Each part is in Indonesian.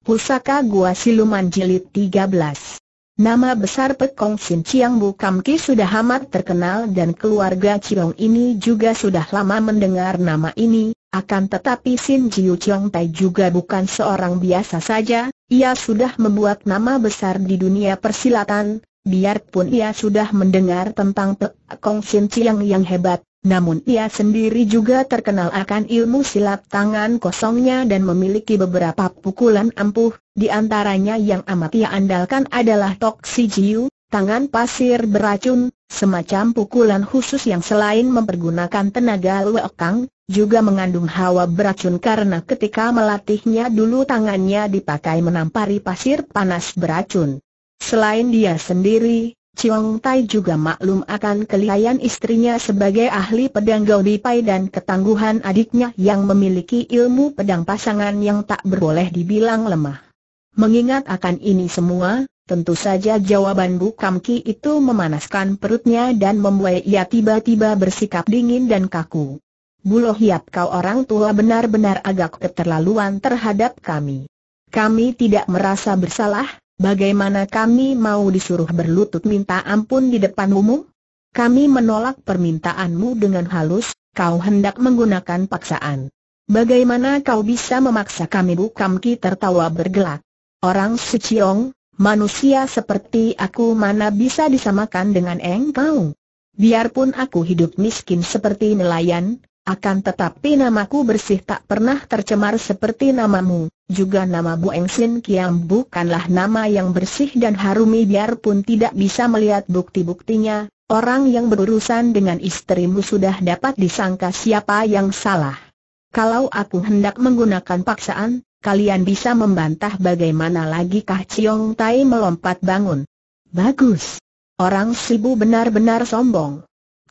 Pusaka Gua Siluman Jilid 13 Nama besar Pekong Sin Chiang Bu Kam Ki sudah amat terkenal dan keluarga Chiong ini juga sudah lama mendengar nama ini, akan tetapi Sin Jiu Chiong Tai juga bukan seorang biasa saja, ia sudah membuat nama besar di dunia persilatan, biarpun ia sudah mendengar tentang Pekong Sin Chiang yang hebat, namun ia sendiri juga terkenal akan ilmu silat tangan kosongnya dan memiliki beberapa pukulan ampuh, di antaranya yang amat ia andalkan adalah Tok Si Jiu, tangan pasir beracun, semacam pukulan khusus yang selain mempergunakan tenaga luekang, juga mengandung hawa beracun karena ketika melatihnya dulu tangannya dipakai menampari pasir panas beracun. Selain dia sendiri, Chiong Tai juga maklum akan kelihayan istrinya sebagai ahli pedang Gaudi Pai dan ketangguhan adiknya yang memiliki ilmu pedang pasangan yang tak berboleh dibilang lemah. Mengingat akan ini semua, tentu saja jawaban Bu Kam Ki itu memanaskan perutnya dan membuat ia tiba-tiba bersikap dingin dan kaku. Buloh Hiap kau orang tua benar-benar agak keterlaluan terhadap kami. Kami tidak merasa bersalah, Bagaimana kami mau disuruh berlutut minta ampun di depan umum? Kami menolak permintaanmu dengan halus, kau hendak menggunakan paksaan. Bagaimana kau bisa memaksa kami Bu Kamki tertawa bergelak? Orang seciong, manusia seperti aku mana bisa disamakan dengan engkau? Biarpun aku hidup miskin seperti nelayan, akan tetapi namaku bersih tak pernah tercemar seperti namamu, juga nama Bu Engsin Kiam bukanlah nama yang bersih dan harumi biarpun tidak bisa melihat bukti-buktinya, orang yang berurusan dengan istrimu sudah dapat disangka siapa yang salah. Kalau aku hendak menggunakan paksaan, kalian bisa membantah bagaimana lagi Kah Ciong Tai melompat bangun. Bagus. Orang Sibu benar-benar sombong.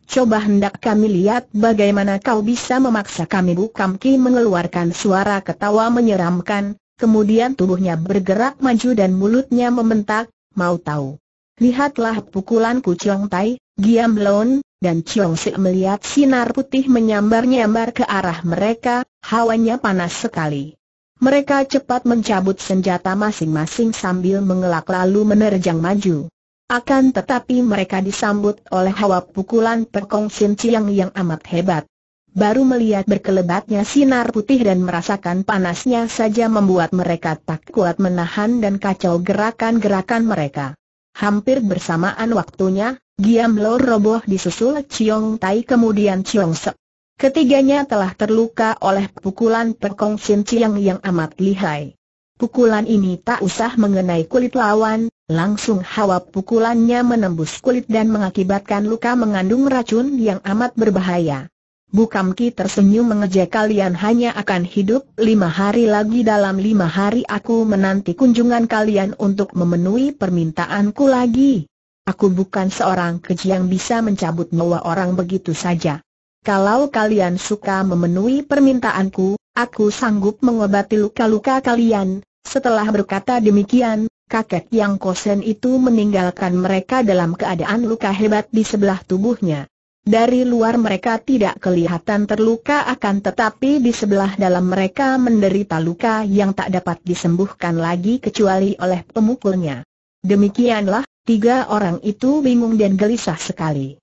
Coba hendak kami lihat bagaimana kau bisa memaksa kami Bu Kamki mengeluarkan suara ketawa menyeramkan, kemudian tubuhnya bergerak maju dan mulutnya membentak, mau tahu. Lihatlah pukulan Chiong Tai, Giam Lone, dan Chiong Si melihat sinar putih menyambar-nyambar ke arah mereka, hawanya panas sekali. Mereka cepat mencabut senjata masing-masing sambil mengelak lalu menerjang maju. Akan tetapi mereka disambut oleh hawa pukulan perkongsi Sin Chiang yang amat hebat. Baru melihat berkelebatnya sinar putih dan merasakan panasnya saja membuat mereka tak kuat menahan dan kacau gerakan-gerakan mereka. Hampir bersamaan waktunya, Giam Lo roboh disusul Chiong Tai kemudian Chiong Sek. Ketiganya telah terluka oleh pukulan perkongsi Sin Chiang yang amat lihai. Pukulan ini tak usah mengenai kulit lawan, Langsung hawa pukulannya menembus kulit dan mengakibatkan luka mengandung racun yang amat berbahaya. Bukamki tersenyum mengejek kalian hanya akan hidup lima hari lagi dalam lima hari aku menanti kunjungan kalian untuk memenuhi permintaanku lagi. Aku bukan seorang keji yang bisa mencabut nyawa orang begitu saja. Kalau kalian suka memenuhi permintaanku, aku sanggup mengobati luka-luka kalian. Setelah berkata demikian, kakek yang kosen itu meninggalkan mereka dalam keadaan luka hebat di sebelah tubuhnya. Dari luar mereka tidak kelihatan terluka akan tetapi di sebelah dalam mereka menderita luka yang tak dapat disembuhkan lagi kecuali oleh pemukulnya. Demikianlah, tiga orang itu bingung dan gelisah sekali.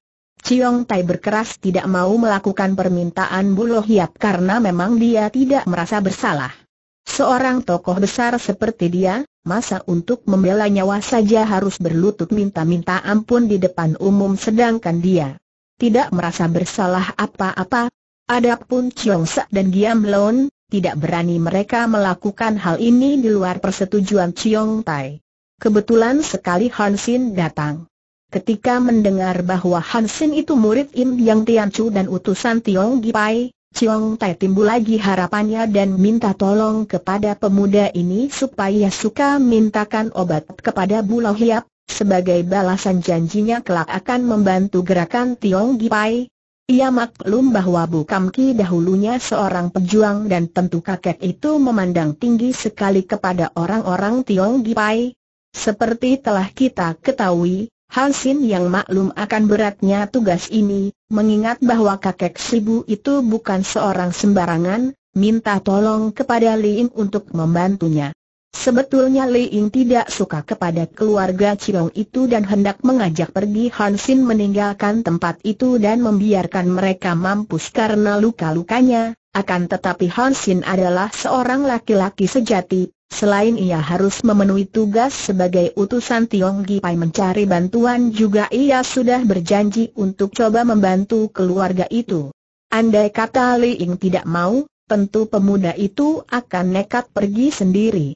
Ciong Tai berkeras tidak mau melakukan permintaan Buloh Hiap karena memang dia tidak merasa bersalah. Seorang tokoh besar seperti dia, masa untuk membela nyawa saja harus berlutut minta-minta ampun di depan umum sedangkan dia tidak merasa bersalah apa-apa. Adapun Chiong Sa dan Giam Lon, tidak berani mereka melakukan hal ini di luar persetujuan Chiong Tai. Kebetulan sekali Hansin datang. Ketika mendengar bahwa Hansin itu murid Im Yang Tian Chu dan utusan Tiong Gipai, Ciong Tai timbul lagi harapannya dan minta tolong kepada pemuda ini supaya suka mintakan obat kepada Bulau Hiap, sebagai balasan janjinya kelak akan membantu gerakan Tiong Gipai. Ia maklum bahwa Bu Kam Ki dahulunya seorang pejuang dan tentu kakek itu memandang tinggi sekali kepada orang-orang Tiong Gipai. Seperti telah kita ketahui, Hansin yang maklum akan beratnya tugas ini, mengingat bahwa kakek Sibu itu bukan seorang sembarangan, minta tolong kepada Liing untuk membantunya. Sebetulnya Liing tidak suka kepada keluarga Cirong itu dan hendak mengajak pergi Hansin meninggalkan tempat itu dan membiarkan mereka mampus karena luka-lukanya, akan tetapi Hansin adalah seorang laki-laki sejati, Selain ia harus memenuhi tugas sebagai utusan Tiong Gipai mencari bantuan juga ia sudah berjanji untuk coba membantu keluarga itu. Andai kata Li Ying tidak mau, tentu pemuda itu akan nekat pergi sendiri.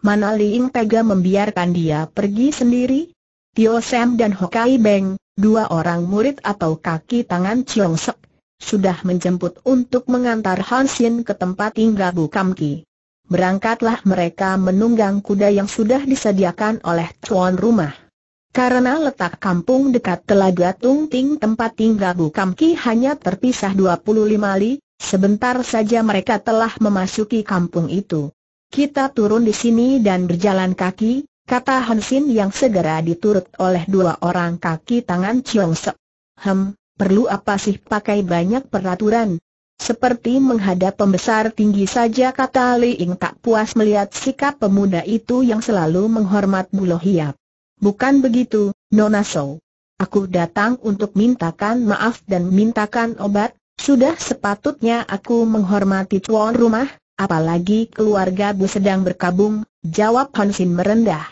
Mana Li Ying tega membiarkan dia pergi sendiri? Tio Sam dan Hokai Beng, dua orang murid atau kaki tangan Chiong Sek, sudah menjemput untuk mengantar Hansin ke tempat tinggal Bu Kam Ki berangkatlah mereka menunggang kuda yang sudah disediakan oleh tuan rumah. Karena letak kampung dekat Telaga Tungting tempat tinggal Bu Kamki hanya terpisah 25 li, sebentar saja mereka telah memasuki kampung itu. Kita turun di sini dan berjalan kaki, kata Hansin yang segera diturut oleh dua orang kaki tangan Chiong Sek. Hem, perlu apa sih pakai banyak peraturan, seperti menghadap pembesar tinggi saja kata Li Ying tak puas melihat sikap pemuda itu yang selalu menghormat Buloh Hiap. Bukan begitu, Nona So. Aku datang untuk mintakan maaf dan mintakan obat, sudah sepatutnya aku menghormati tuan rumah, apalagi keluarga Bu sedang berkabung, jawab Hansin merendah.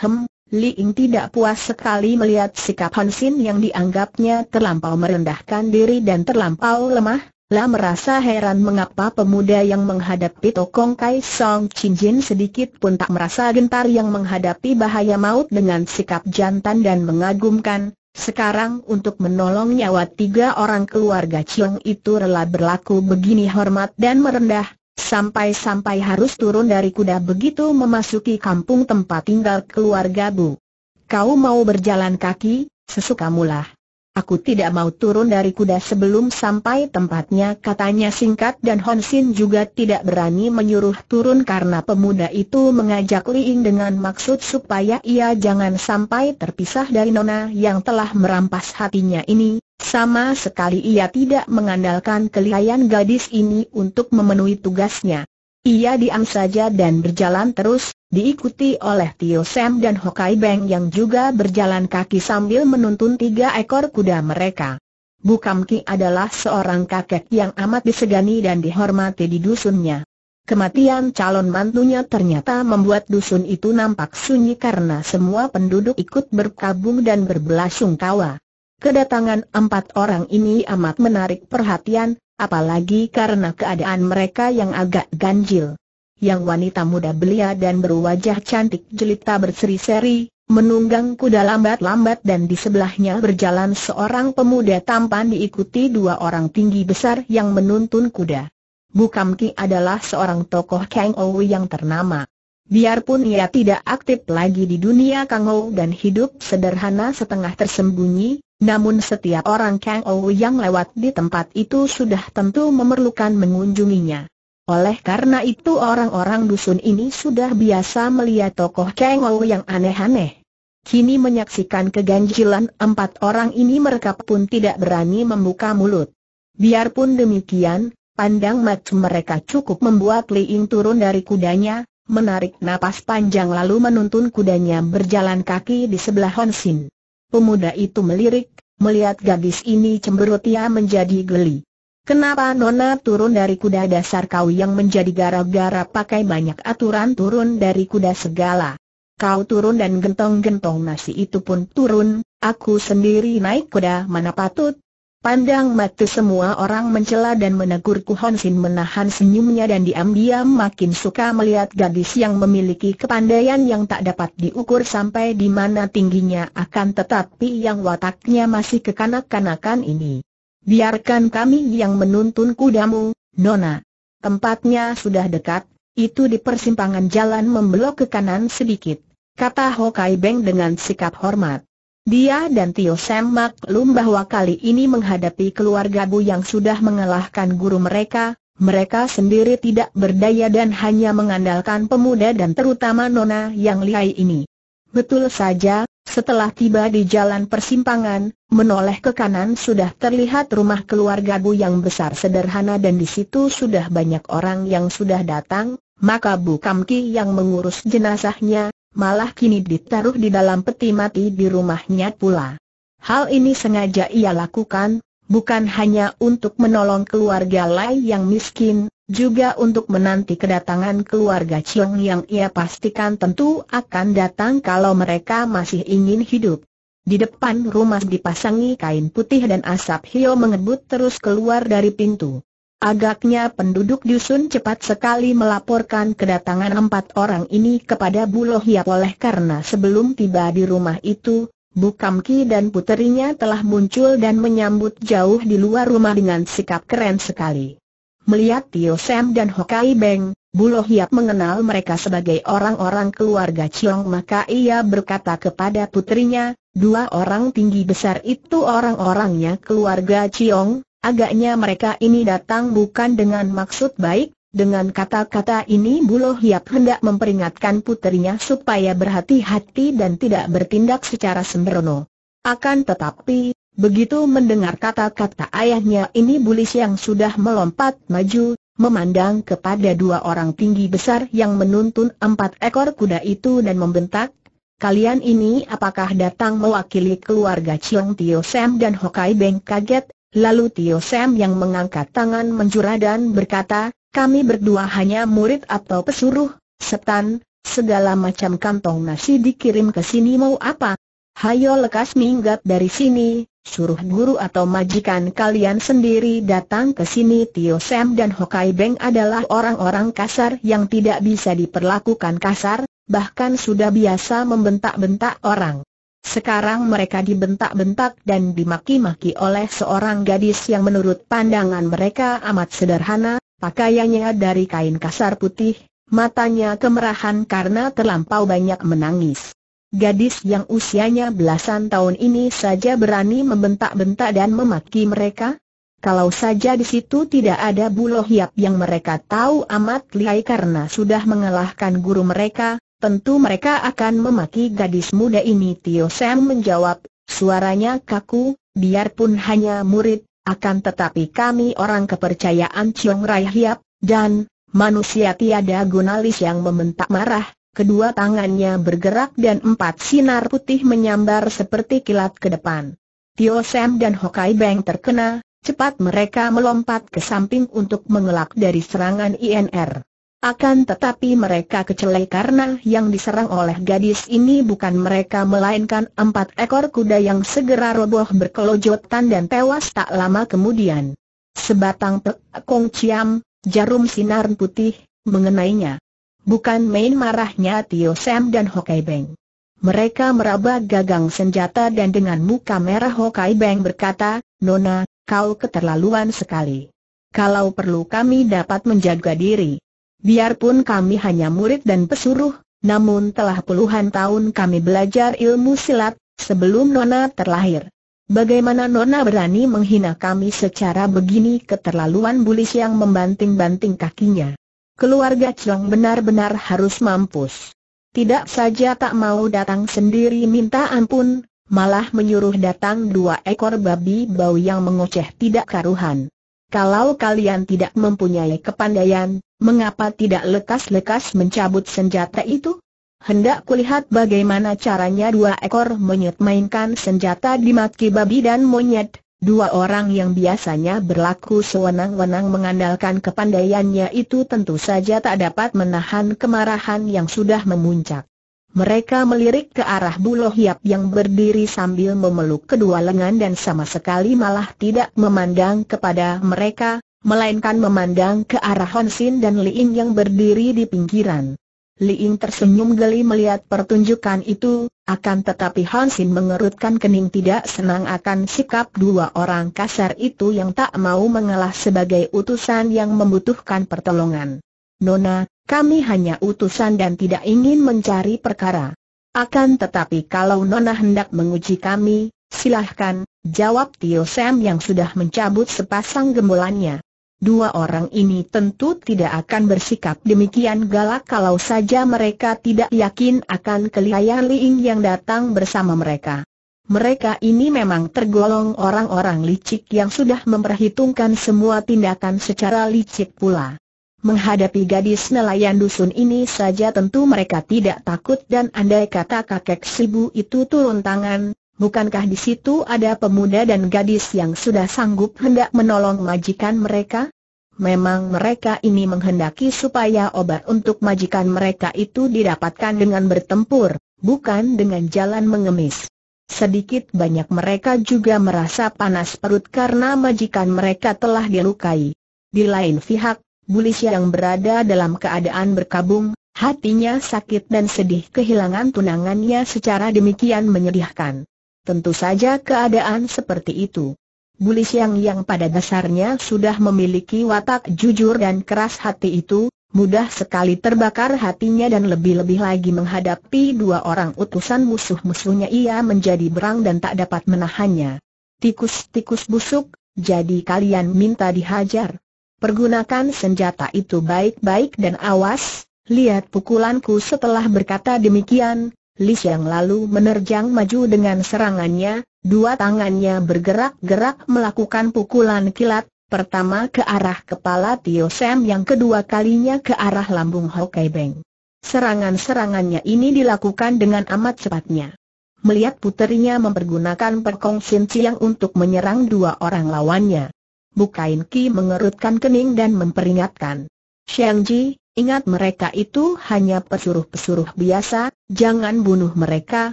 Hem, Li Ying tidak puas sekali melihat sikap Hansin yang dianggapnya terlampau merendahkan diri dan terlampau lemah, lah merasa heran mengapa pemuda yang menghadapi Tokong Kai Song Chin Jin sedikit pun tak merasa gentar yang menghadapi bahaya maut dengan sikap jantan dan mengagumkan. Sekarang untuk menolong nyawa tiga orang keluarga Chiang itu rela berlaku begini hormat dan merendah, sampai-sampai harus turun dari kuda begitu memasuki kampung tempat tinggal keluarga Bu. Kau mau berjalan kaki, sesukamulah. Aku tidak mau turun dari kuda sebelum sampai tempatnya katanya singkat dan Hon Sin juga tidak berani menyuruh turun karena pemuda itu mengajak Liing dengan maksud supaya ia jangan sampai terpisah dari Nona yang telah merampas hatinya ini. Sama sekali ia tidak mengandalkan kelihayan gadis ini untuk memenuhi tugasnya. Ia diam saja dan berjalan terus, diikuti oleh Tio Sam dan Hokai Beng yang juga berjalan kaki sambil menuntun tiga ekor kuda mereka. Bukam Ki adalah seorang kakek yang amat disegani dan dihormati di dusunnya. Kematian calon mantunya ternyata membuat dusun itu nampak sunyi karena semua penduduk ikut berkabung dan berbelasungkawa. Kedatangan empat orang ini amat menarik perhatian, apalagi karena keadaan mereka yang agak ganjil yang wanita muda belia dan berwajah cantik jelita berseri-seri, menunggang kuda lambat-lambat dan di sebelahnya berjalan seorang pemuda tampan diikuti dua orang tinggi besar yang menuntun kuda. Bukam Ki adalah seorang tokoh Kang Ou yang ternama. Biarpun ia tidak aktif lagi di dunia Kang Ou dan hidup sederhana setengah tersembunyi, namun setiap orang Kang Ou yang lewat di tempat itu sudah tentu memerlukan mengunjunginya. Oleh karena itu orang-orang dusun ini sudah biasa melihat tokoh kengol yang aneh-aneh. Kini menyaksikan keganjilan empat orang ini mereka pun tidak berani membuka mulut. Biarpun demikian, pandang mata mereka cukup membuat Li Ying turun dari kudanya, menarik napas panjang lalu menuntun kudanya berjalan kaki di sebelah Honsin. Pemuda itu melirik, melihat gadis ini cemberut ia menjadi geli. Kenapa Nona turun dari kuda dasar kau yang menjadi gara-gara pakai banyak aturan turun dari kuda segala? Kau turun dan gentong-gentong nasi itu pun turun, aku sendiri naik kuda mana patut? Pandang mati semua orang mencela dan menegur Kuhon Sin menahan senyumnya dan diam-diam makin suka melihat gadis yang memiliki kepandaian yang tak dapat diukur sampai di mana tingginya akan tetapi yang wataknya masih kekanak-kanakan ini. Biarkan kami yang menuntun kudamu, Nona. Tempatnya sudah dekat, itu di persimpangan jalan membelok ke kanan sedikit, kata Hokai Beng dengan sikap hormat. Dia dan Tio Sam maklum bahwa kali ini menghadapi keluarga Bu yang sudah mengalahkan guru mereka, mereka sendiri tidak berdaya dan hanya mengandalkan pemuda dan terutama Nona yang lihai ini. Betul saja, setelah tiba di jalan persimpangan, menoleh ke kanan sudah terlihat rumah keluarga Bu yang besar sederhana dan di situ sudah banyak orang yang sudah datang, maka Bu Kamki yang mengurus jenazahnya, malah kini ditaruh di dalam peti mati di rumahnya pula. Hal ini sengaja ia lakukan, bukan hanya untuk menolong keluarga lain yang miskin, juga untuk menanti kedatangan keluarga Chiong yang ia pastikan tentu akan datang kalau mereka masih ingin hidup. Di depan rumah dipasangi kain putih dan asap Hio mengebut terus keluar dari pintu. Agaknya penduduk dusun cepat sekali melaporkan kedatangan empat orang ini kepada Buloh Hiap oleh karena sebelum tiba di rumah itu, Bukamki dan puterinya telah muncul dan menyambut jauh di luar rumah dengan sikap keren sekali. Melihat Tio Sam dan Hokai Beng, Bulo Hiap mengenal mereka sebagai orang-orang keluarga Chiong maka ia berkata kepada putrinya, dua orang tinggi besar itu orang-orangnya keluarga Chiong, agaknya mereka ini datang bukan dengan maksud baik, dengan kata-kata ini Bulo Hiap hendak memperingatkan putrinya supaya berhati-hati dan tidak bertindak secara sembrono. Akan tetapi, Begitu mendengar kata-kata ayahnya ini Bulis yang sudah melompat maju, memandang kepada dua orang tinggi besar yang menuntun empat ekor kuda itu dan membentak, Kalian ini apakah datang mewakili keluarga Chiong Tio Sam dan Hokai Beng kaget, lalu Tio Sam yang mengangkat tangan menjura dan berkata, kami berdua hanya murid atau pesuruh, setan, segala macam kantong nasi dikirim ke sini mau apa, Hayo lekas minggat dari sini, suruh guru atau majikan kalian sendiri datang ke sini Tio Sam dan Hokai Beng adalah orang-orang kasar yang tidak bisa diperlakukan kasar, bahkan sudah biasa membentak-bentak orang. Sekarang mereka dibentak-bentak dan dimaki-maki oleh seorang gadis yang menurut pandangan mereka amat sederhana, pakaiannya dari kain kasar putih, matanya kemerahan karena terlampau banyak menangis. Gadis yang usianya belasan tahun ini saja berani membentak-bentak dan memaki mereka? Kalau saja di situ tidak ada buloh hiap yang mereka tahu amat lihai karena sudah mengalahkan guru mereka, tentu mereka akan memaki gadis muda ini Tio Sam menjawab, suaranya kaku, biarpun hanya murid, akan tetapi kami orang kepercayaan Chiong Rai Hiap, dan manusia tiada gunalis yang membentak marah, Kedua tangannya bergerak dan empat sinar putih menyambar seperti kilat ke depan. Tio Sam dan Hokai Beng terkena, cepat mereka melompat ke samping untuk mengelak dari serangan INR. Akan tetapi mereka kecelai karena yang diserang oleh gadis ini bukan mereka melainkan empat ekor kuda yang segera roboh berkelojotan dan tewas tak lama kemudian. Sebatang pekong ciam, jarum sinar putih, mengenainya. Bukan main marahnya Tio Sam dan Hokai Beng. Mereka meraba gagang senjata dan dengan muka merah Hokai Beng berkata, Nona, kau keterlaluan sekali. Kalau perlu kami dapat menjaga diri. Biarpun kami hanya murid dan pesuruh, namun telah puluhan tahun kami belajar ilmu silat, sebelum Nona terlahir. Bagaimana Nona berani menghina kami secara begini keterlaluan bulis yang membanting-banting kakinya keluarga Chong benar-benar harus mampus. Tidak saja tak mau datang sendiri minta ampun, malah menyuruh datang dua ekor babi bau yang mengoceh tidak karuhan. Kalau kalian tidak mempunyai kepandaian, mengapa tidak lekas-lekas mencabut senjata itu? Hendak kulihat bagaimana caranya dua ekor monyet mainkan senjata di maki babi dan monyet, Dua orang yang biasanya berlaku sewenang-wenang mengandalkan kepandaiannya itu tentu saja tak dapat menahan kemarahan yang sudah memuncak. Mereka melirik ke arah Bulohiap yang berdiri sambil memeluk kedua lengan dan sama sekali malah tidak memandang kepada mereka, melainkan memandang ke arah Honsin dan Liin yang berdiri di pinggiran. Ying tersenyum geli melihat pertunjukan itu, akan tetapi Hansin mengerutkan kening tidak senang akan sikap dua orang kasar itu yang tak mau mengalah sebagai utusan yang membutuhkan pertolongan. Nona, kami hanya utusan dan tidak ingin mencari perkara. Akan tetapi kalau Nona hendak menguji kami, silahkan, jawab Tio Sam yang sudah mencabut sepasang gembolannya. Dua orang ini tentu tidak akan bersikap demikian galak kalau saja mereka tidak yakin akan kelihayan Liing yang datang bersama mereka. Mereka ini memang tergolong orang-orang licik yang sudah memperhitungkan semua tindakan secara licik pula. Menghadapi gadis nelayan dusun ini saja tentu mereka tidak takut dan andai kata kakek Sibu itu turun tangan, bukankah di situ ada pemuda dan gadis yang sudah sanggup hendak menolong majikan mereka? Memang mereka ini menghendaki supaya obat untuk majikan mereka itu didapatkan dengan bertempur, bukan dengan jalan mengemis. Sedikit banyak mereka juga merasa panas perut karena majikan mereka telah dilukai. Di lain pihak, Bulis yang berada dalam keadaan berkabung, hatinya sakit dan sedih kehilangan tunangannya secara demikian menyedihkan. Tentu saja keadaan seperti itu. Bulis yang yang pada dasarnya sudah memiliki watak jujur dan keras hati itu, mudah sekali terbakar hatinya dan lebih-lebih lagi menghadapi dua orang utusan musuh-musuhnya ia menjadi berang dan tak dapat menahannya. Tikus-tikus busuk, jadi kalian minta dihajar. Pergunakan senjata itu baik-baik dan awas, lihat pukulanku setelah berkata demikian, Li Xiang lalu menerjang maju dengan serangannya, dua tangannya bergerak-gerak melakukan pukulan kilat, pertama ke arah kepala Tio Sam yang kedua kalinya ke arah lambung Hokai Beng. Serangan-serangannya ini dilakukan dengan amat cepatnya. Melihat puterinya mempergunakan perkong Chiang untuk menyerang dua orang lawannya. Bukain Ki mengerutkan kening dan memperingatkan. Xiang Ji, Ingat mereka itu hanya pesuruh-pesuruh biasa, jangan bunuh mereka,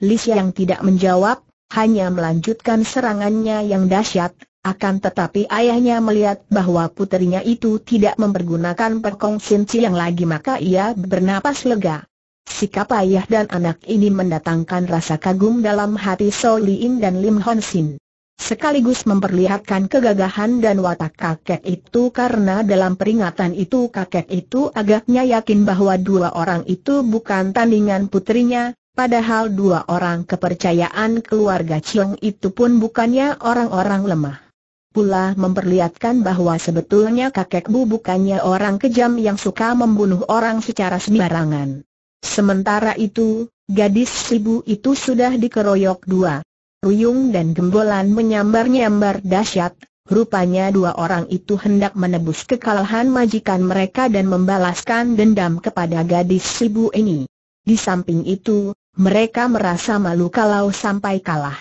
Li yang tidak menjawab, hanya melanjutkan serangannya yang dahsyat, akan tetapi ayahnya melihat bahwa putrinya itu tidak mempergunakan perkong sinci yang lagi maka ia bernapas lega. Sikap ayah dan anak ini mendatangkan rasa kagum dalam hati Soliin dan Lim Hon Sin sekaligus memperlihatkan kegagahan dan watak kakek itu karena dalam peringatan itu kakek itu agaknya yakin bahwa dua orang itu bukan tandingan putrinya, padahal dua orang kepercayaan keluarga Chiong itu pun bukannya orang-orang lemah. Pula memperlihatkan bahwa sebetulnya kakek Bu bukannya orang kejam yang suka membunuh orang secara sembarangan. Sementara itu, gadis Sibu itu sudah dikeroyok dua Ruyung dan gembolan menyambar-nyambar dahsyat, rupanya dua orang itu hendak menebus kekalahan majikan mereka dan membalaskan dendam kepada gadis Sibu ini. Di samping itu, mereka merasa malu kalau sampai kalah.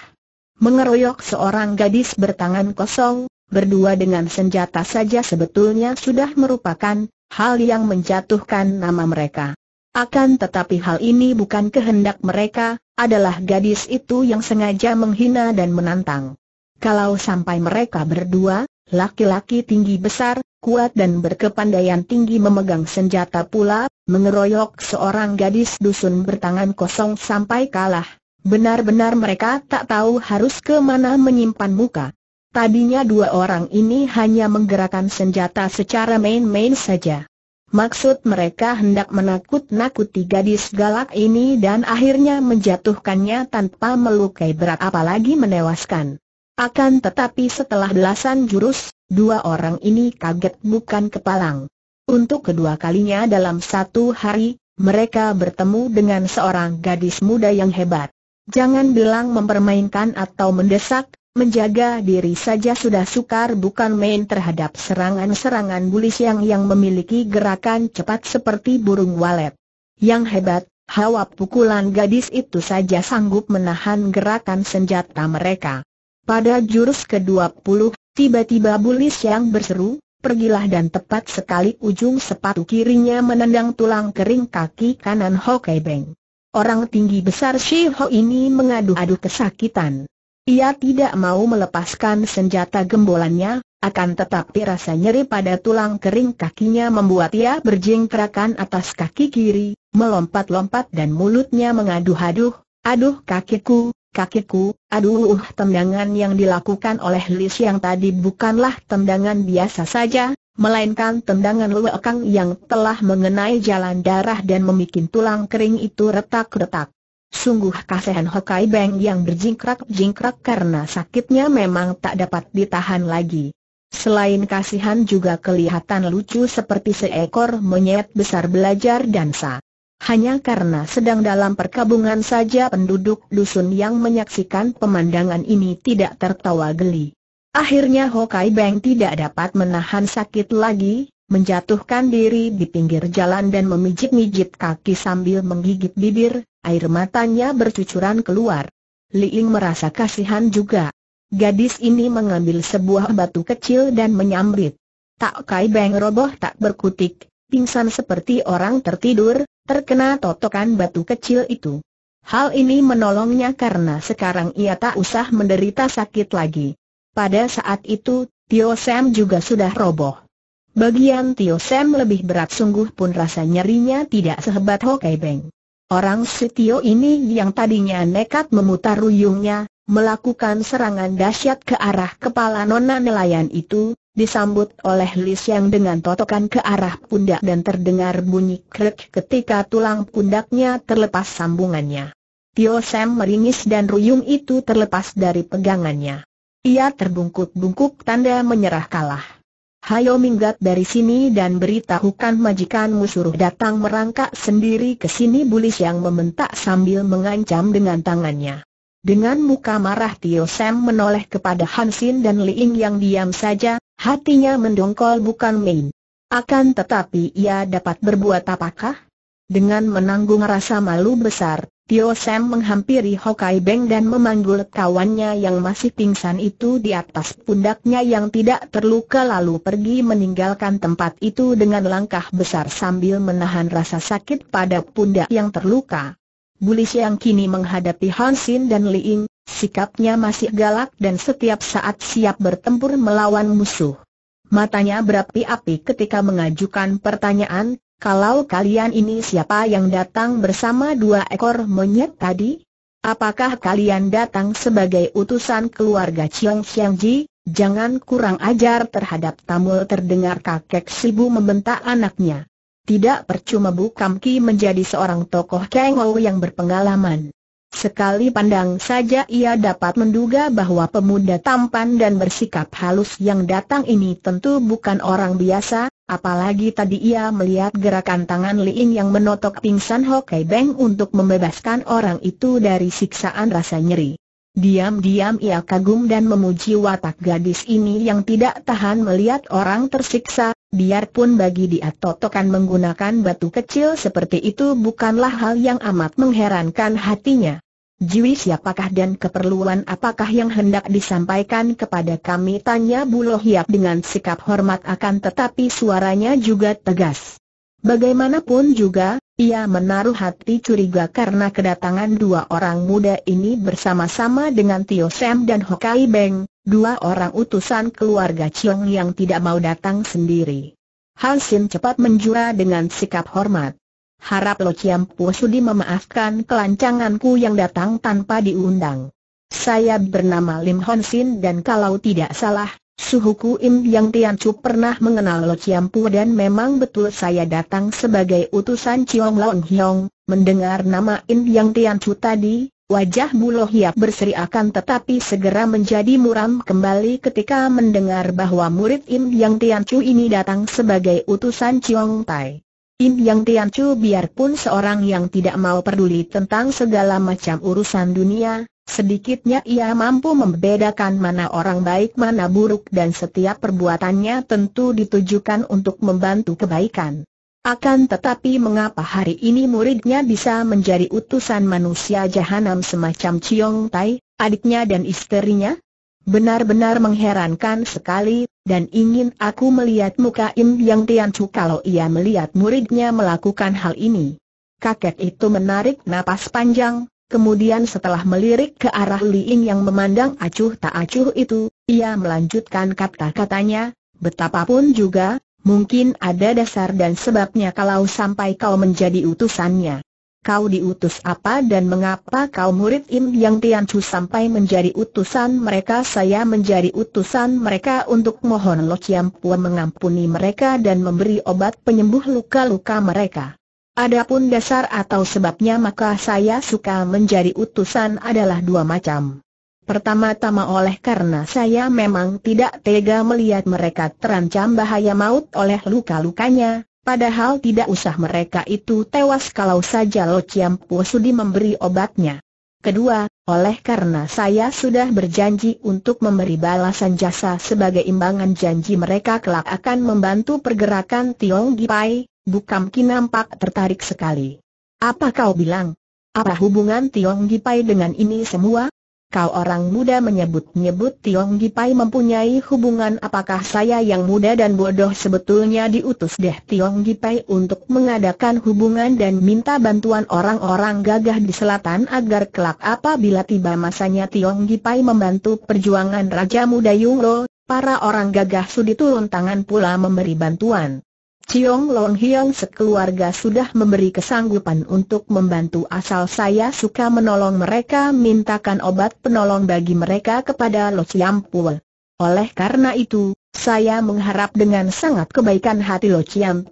Mengeroyok seorang gadis bertangan kosong, berdua dengan senjata saja sebetulnya sudah merupakan hal yang menjatuhkan nama mereka. Akan tetapi hal ini bukan kehendak mereka, adalah gadis itu yang sengaja menghina dan menantang. Kalau sampai mereka berdua, laki-laki tinggi besar, kuat dan berkepandaian tinggi memegang senjata pula, mengeroyok seorang gadis dusun bertangan kosong sampai kalah. Benar-benar mereka tak tahu harus ke mana menyimpan muka. Tadinya dua orang ini hanya menggerakkan senjata secara main-main saja. Maksud mereka hendak menakut-nakuti gadis galak ini dan akhirnya menjatuhkannya tanpa melukai berat apalagi menewaskan. Akan tetapi setelah belasan jurus, dua orang ini kaget bukan kepalang. Untuk kedua kalinya dalam satu hari, mereka bertemu dengan seorang gadis muda yang hebat. Jangan bilang mempermainkan atau mendesak, Menjaga diri saja sudah sukar bukan main terhadap serangan-serangan bulis yang yang memiliki gerakan cepat seperti burung walet. Yang hebat, hawa pukulan gadis itu saja sanggup menahan gerakan senjata mereka. Pada jurus ke-20, tiba-tiba bulis yang berseru, pergilah dan tepat sekali ujung sepatu kirinya menendang tulang kering kaki kanan Hokebeng. Beng. Orang tinggi besar Shiho ini mengadu-adu kesakitan. Ia tidak mau melepaskan senjata gembolannya, akan tetapi rasa nyeri pada tulang kering kakinya membuat ia berjingkrakan atas kaki kiri, melompat-lompat dan mulutnya mengaduh-aduh, aduh kakiku, kakiku, aduh uh, tendangan yang dilakukan oleh Lis yang tadi bukanlah tendangan biasa saja, melainkan tendangan luekang yang telah mengenai jalan darah dan memikin tulang kering itu retak-retak. Sungguh kasihan Hokai Beng yang berjingkrak-jingkrak karena sakitnya memang tak dapat ditahan lagi. Selain kasihan juga kelihatan lucu seperti seekor monyet besar belajar dansa. Hanya karena sedang dalam perkabungan saja penduduk dusun yang menyaksikan pemandangan ini tidak tertawa geli. Akhirnya Hokai Beng tidak dapat menahan sakit lagi, menjatuhkan diri di pinggir jalan dan memijit-mijit kaki sambil menggigit bibir, air matanya bercucuran keluar. Li Ying merasa kasihan juga. Gadis ini mengambil sebuah batu kecil dan menyambit. Tak Kai Beng roboh tak berkutik, pingsan seperti orang tertidur, terkena totokan batu kecil itu. Hal ini menolongnya karena sekarang ia tak usah menderita sakit lagi. Pada saat itu, Tio Sam juga sudah roboh. Bagian Tio Sam lebih berat sungguh pun rasa nyerinya tidak sehebat Hokai Beng. Orang Tio ini yang tadinya nekat memutar ruyungnya, melakukan serangan dahsyat ke arah kepala nona nelayan itu, disambut oleh Lis yang dengan totokan ke arah pundak dan terdengar bunyi krek ketika tulang pundaknya terlepas sambungannya. Tio Sam meringis dan ruyung itu terlepas dari pegangannya. Ia terbungkuk-bungkuk tanda menyerah kalah. Hayo minggat dari sini dan beritahukan majikanmu suruh datang merangkak sendiri ke sini Bulis yang mementak sambil mengancam dengan tangannya. Dengan muka marah Tio Sam menoleh kepada Hansin dan Liing yang diam saja, hatinya mendongkol bukan main. Akan tetapi ia dapat berbuat apakah? Dengan menanggung rasa malu besar, Tio Sam menghampiri Hokai Beng dan memanggul kawannya yang masih pingsan itu di atas pundaknya yang tidak terluka lalu pergi meninggalkan tempat itu dengan langkah besar sambil menahan rasa sakit pada pundak yang terluka. Buli Siang kini menghadapi Hansin dan Liing, sikapnya masih galak dan setiap saat siap bertempur melawan musuh. Matanya berapi-api ketika mengajukan pertanyaan, kalau kalian ini siapa yang datang bersama dua ekor monyet tadi? Apakah kalian datang sebagai utusan keluarga Chiong Ji? Jangan kurang ajar terhadap tamu terdengar kakek Sibu membentak anaknya. Tidak percuma Bu Ki menjadi seorang tokoh Hou yang berpengalaman. Sekali pandang saja ia dapat menduga bahwa pemuda tampan dan bersikap halus yang datang ini tentu bukan orang biasa, Apalagi tadi ia melihat gerakan tangan Liing yang menotok pingsan Hokai Beng untuk membebaskan orang itu dari siksaan rasa nyeri. Diam-diam ia kagum dan memuji watak gadis ini yang tidak tahan melihat orang tersiksa, biarpun bagi dia totokan menggunakan batu kecil seperti itu bukanlah hal yang amat mengherankan hatinya. Jiwi siapakah dan keperluan apakah yang hendak disampaikan kepada kami tanya Buloh Hiap dengan sikap hormat akan tetapi suaranya juga tegas. Bagaimanapun juga, ia menaruh hati curiga karena kedatangan dua orang muda ini bersama-sama dengan Tio Sam dan Hokai Beng, dua orang utusan keluarga Chiong yang tidak mau datang sendiri. Hansin cepat menjura dengan sikap hormat. Harap Lo Chiam Po Sudi memaafkan kelancanganku yang datang tanpa diundang. Saya bernama Lim Hon Sin dan kalau tidak salah, suhuku Im Yang Tian Chu pernah mengenal Lo Chiam Po dan memang betul saya datang sebagai utusan Chiong Long Hiong. Mendengar nama Im Yang Tian Chu tadi, Wajah Buloh Hiap berseri akan tetapi segera menjadi muram kembali ketika mendengar bahwa murid Im Yang Tian Chu ini datang sebagai utusan Chiong Tai. In Yang Tian Chu biarpun seorang yang tidak mau peduli tentang segala macam urusan dunia, sedikitnya ia mampu membedakan mana orang baik mana buruk dan setiap perbuatannya tentu ditujukan untuk membantu kebaikan. Akan tetapi mengapa hari ini muridnya bisa menjadi utusan manusia jahanam semacam Chiong Tai, adiknya dan istrinya? Benar-benar mengherankan sekali, dan ingin aku melihat muka Im Yang Tiancu kalau ia melihat muridnya melakukan hal ini. Kakek itu menarik napas panjang, kemudian setelah melirik ke arah Liin yang memandang acuh tak acuh itu, ia melanjutkan kata-katanya, betapapun juga, mungkin ada dasar dan sebabnya kalau sampai kau menjadi utusannya kau diutus apa dan mengapa kau murid Im Yang Tiancu sampai menjadi utusan mereka? Saya menjadi utusan mereka untuk mohon Lo Chiam mengampuni mereka dan memberi obat penyembuh luka-luka mereka. Adapun dasar atau sebabnya maka saya suka menjadi utusan adalah dua macam. Pertama-tama oleh karena saya memang tidak tega melihat mereka terancam bahaya maut oleh luka-lukanya, Padahal tidak usah mereka itu tewas kalau saja Lo Chiam Po Sudi memberi obatnya. Kedua, oleh karena saya sudah berjanji untuk memberi balasan jasa sebagai imbangan janji mereka kelak akan membantu pergerakan Tiong Gipai, Bukam Ki nampak tertarik sekali. Apa kau bilang? Apa hubungan Tiong Gipai dengan ini semua? kau orang muda menyebut-nyebut Tiong Gipai mempunyai hubungan apakah saya yang muda dan bodoh sebetulnya diutus deh Tiong Gipai untuk mengadakan hubungan dan minta bantuan orang-orang gagah di selatan agar kelak apabila tiba masanya Tiong Gipai membantu perjuangan Raja Muda Yungro, para orang gagah sudi turun tangan pula memberi bantuan. Chiong Long Hiang sekeluarga sudah memberi kesanggupan untuk membantu asal saya suka menolong mereka mintakan obat penolong bagi mereka kepada Lo Chiam Pul. Oleh karena itu, saya mengharap dengan sangat kebaikan hati Lo Chiam